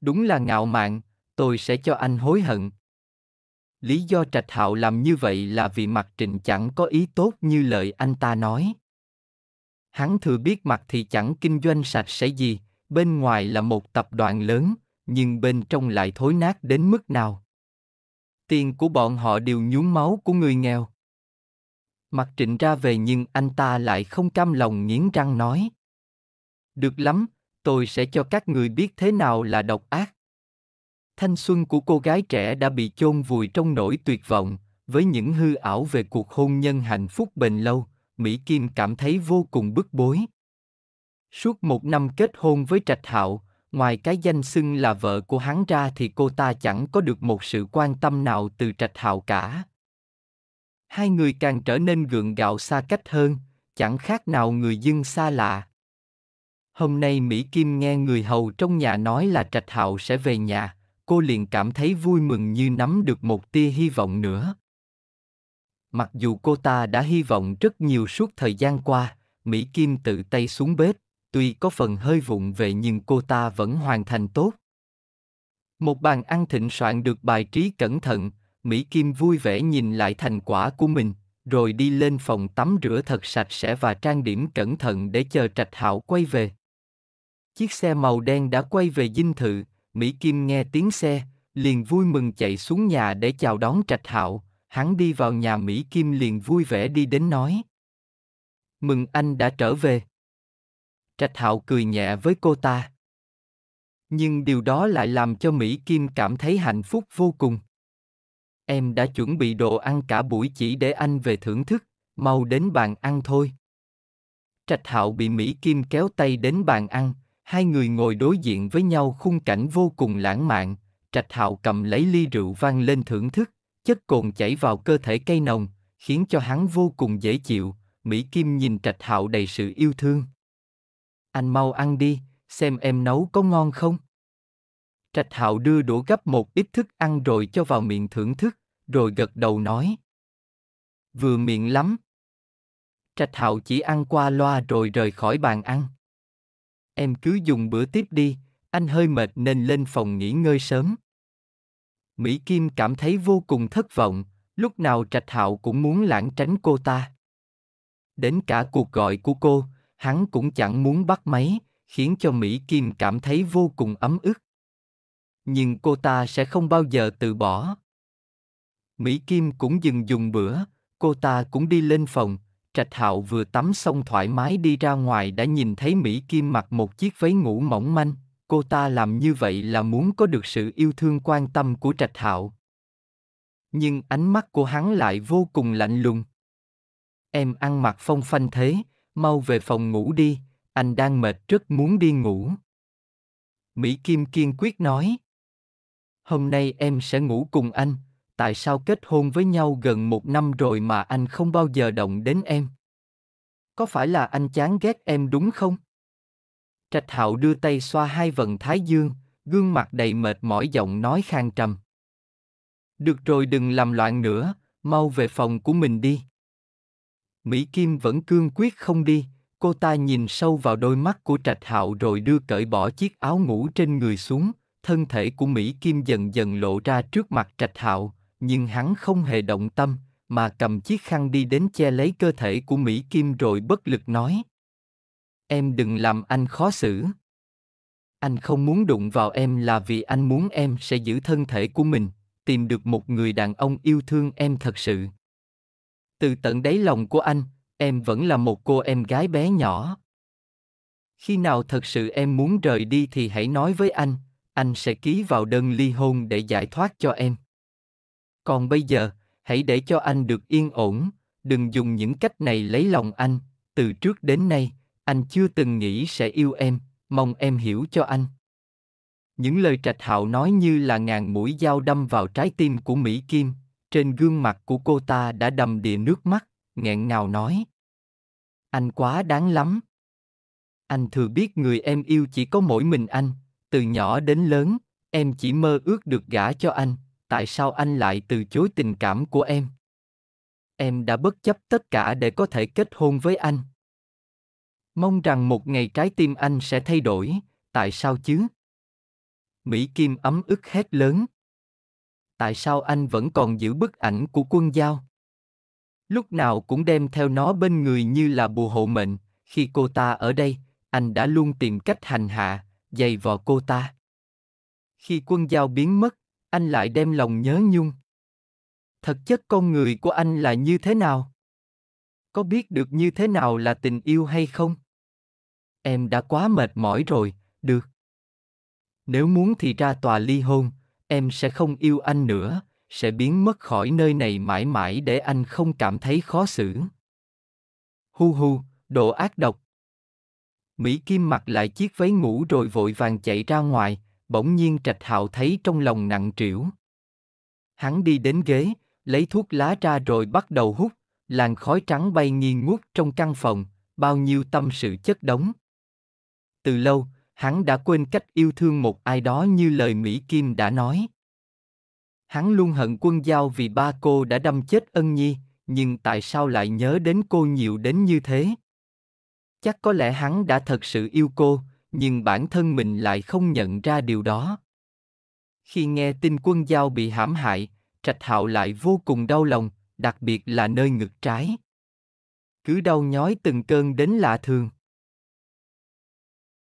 đúng là ngạo mạn tôi sẽ cho anh hối hận lý do trạch hạo làm như vậy là vì mặt trịnh chẳng có ý tốt như lời anh ta nói hắn thừa biết mặt thì chẳng kinh doanh sạch sẽ gì bên ngoài là một tập đoàn lớn nhưng bên trong lại thối nát đến mức nào tiền của bọn họ đều nhuốm máu của người nghèo mặt trịnh ra về nhưng anh ta lại không cam lòng nghiến răng nói được lắm tôi sẽ cho các người biết thế nào là độc ác thanh xuân của cô gái trẻ đã bị chôn vùi trong nỗi tuyệt vọng với những hư ảo về cuộc hôn nhân hạnh phúc bền lâu mỹ kim cảm thấy vô cùng bức bối suốt một năm kết hôn với trạch hạo ngoài cái danh xưng là vợ của hắn ra thì cô ta chẳng có được một sự quan tâm nào từ trạch hạo cả hai người càng trở nên gượng gạo xa cách hơn chẳng khác nào người dưng xa lạ Hôm nay Mỹ Kim nghe người hầu trong nhà nói là Trạch Hạo sẽ về nhà, cô liền cảm thấy vui mừng như nắm được một tia hy vọng nữa. Mặc dù cô ta đã hy vọng rất nhiều suốt thời gian qua, Mỹ Kim tự tay xuống bếp, tuy có phần hơi vụng về nhưng cô ta vẫn hoàn thành tốt. Một bàn ăn thịnh soạn được bài trí cẩn thận, Mỹ Kim vui vẻ nhìn lại thành quả của mình, rồi đi lên phòng tắm rửa thật sạch sẽ và trang điểm cẩn thận để chờ Trạch Hạo quay về. Chiếc xe màu đen đã quay về dinh thự, Mỹ Kim nghe tiếng xe, liền vui mừng chạy xuống nhà để chào đón Trạch Hạo, hắn đi vào nhà Mỹ Kim liền vui vẻ đi đến nói. Mừng anh đã trở về. Trạch Hạo cười nhẹ với cô ta. Nhưng điều đó lại làm cho Mỹ Kim cảm thấy hạnh phúc vô cùng. Em đã chuẩn bị đồ ăn cả buổi chỉ để anh về thưởng thức, mau đến bàn ăn thôi. Trạch Hạo bị Mỹ Kim kéo tay đến bàn ăn, Hai người ngồi đối diện với nhau khung cảnh vô cùng lãng mạn, Trạch Hạo cầm lấy ly rượu vang lên thưởng thức, chất cồn chảy vào cơ thể cây nồng, khiến cho hắn vô cùng dễ chịu, Mỹ Kim nhìn Trạch Hạo đầy sự yêu thương. Anh mau ăn đi, xem em nấu có ngon không? Trạch Hạo đưa đũa gấp một ít thức ăn rồi cho vào miệng thưởng thức, rồi gật đầu nói. Vừa miệng lắm. Trạch Hạo chỉ ăn qua loa rồi rời khỏi bàn ăn em cứ dùng bữa tiếp đi, anh hơi mệt nên lên phòng nghỉ ngơi sớm. Mỹ Kim cảm thấy vô cùng thất vọng, lúc nào Trạch Hạo cũng muốn lãng tránh cô ta. Đến cả cuộc gọi của cô, hắn cũng chẳng muốn bắt máy, khiến cho Mỹ Kim cảm thấy vô cùng ấm ức. Nhưng cô ta sẽ không bao giờ từ bỏ. Mỹ Kim cũng dừng dùng bữa, cô ta cũng đi lên phòng, Trạch Hạo vừa tắm xong thoải mái đi ra ngoài đã nhìn thấy Mỹ Kim mặc một chiếc váy ngủ mỏng manh, cô ta làm như vậy là muốn có được sự yêu thương quan tâm của Trạch Hạo. Nhưng ánh mắt của hắn lại vô cùng lạnh lùng. Em ăn mặc phong phanh thế, mau về phòng ngủ đi, anh đang mệt rất muốn đi ngủ. Mỹ Kim kiên quyết nói. Hôm nay em sẽ ngủ cùng anh, tại sao kết hôn với nhau gần một năm rồi mà anh không bao giờ động đến em có phải là anh chán ghét em đúng không trạch hạo đưa tay xoa hai vần thái dương gương mặt đầy mệt mỏi giọng nói khang trầm được rồi đừng làm loạn nữa mau về phòng của mình đi mỹ kim vẫn cương quyết không đi cô ta nhìn sâu vào đôi mắt của trạch hạo rồi đưa cởi bỏ chiếc áo ngủ trên người xuống thân thể của mỹ kim dần dần lộ ra trước mặt trạch hạo nhưng hắn không hề động tâm, mà cầm chiếc khăn đi đến che lấy cơ thể của Mỹ Kim rồi bất lực nói. Em đừng làm anh khó xử. Anh không muốn đụng vào em là vì anh muốn em sẽ giữ thân thể của mình, tìm được một người đàn ông yêu thương em thật sự. Từ tận đáy lòng của anh, em vẫn là một cô em gái bé nhỏ. Khi nào thật sự em muốn rời đi thì hãy nói với anh, anh sẽ ký vào đơn ly hôn để giải thoát cho em. Còn bây giờ, hãy để cho anh được yên ổn, đừng dùng những cách này lấy lòng anh, từ trước đến nay, anh chưa từng nghĩ sẽ yêu em, mong em hiểu cho anh. Những lời trạch hạo nói như là ngàn mũi dao đâm vào trái tim của Mỹ Kim, trên gương mặt của cô ta đã đầm đìa nước mắt, nghẹn ngào nói. Anh quá đáng lắm. Anh thừa biết người em yêu chỉ có mỗi mình anh, từ nhỏ đến lớn, em chỉ mơ ước được gả cho anh, tại sao anh lại từ chối tình cảm của em em đã bất chấp tất cả để có thể kết hôn với anh mong rằng một ngày trái tim anh sẽ thay đổi tại sao chứ mỹ kim ấm ức hét lớn tại sao anh vẫn còn giữ bức ảnh của quân giao lúc nào cũng đem theo nó bên người như là bùa hộ mệnh khi cô ta ở đây anh đã luôn tìm cách hành hạ giày vò cô ta khi quân giao biến mất anh lại đem lòng nhớ nhung thật chất con người của anh là như thế nào có biết được như thế nào là tình yêu hay không em đã quá mệt mỏi rồi được nếu muốn thì ra tòa ly hôn em sẽ không yêu anh nữa sẽ biến mất khỏi nơi này mãi mãi để anh không cảm thấy khó xử hu hu đồ ác độc mỹ kim mặc lại chiếc váy ngủ rồi vội vàng chạy ra ngoài bỗng nhiên trạch hạo thấy trong lòng nặng trĩu hắn đi đến ghế lấy thuốc lá ra rồi bắt đầu hút làn khói trắng bay nghiêng ngút trong căn phòng bao nhiêu tâm sự chất đống từ lâu hắn đã quên cách yêu thương một ai đó như lời mỹ kim đã nói hắn luôn hận quân giao vì ba cô đã đâm chết ân nhi nhưng tại sao lại nhớ đến cô nhiều đến như thế chắc có lẽ hắn đã thật sự yêu cô nhưng bản thân mình lại không nhận ra điều đó khi nghe tin quân giao bị hãm hại trạch hạo lại vô cùng đau lòng đặc biệt là nơi ngực trái cứ đau nhói từng cơn đến lạ thường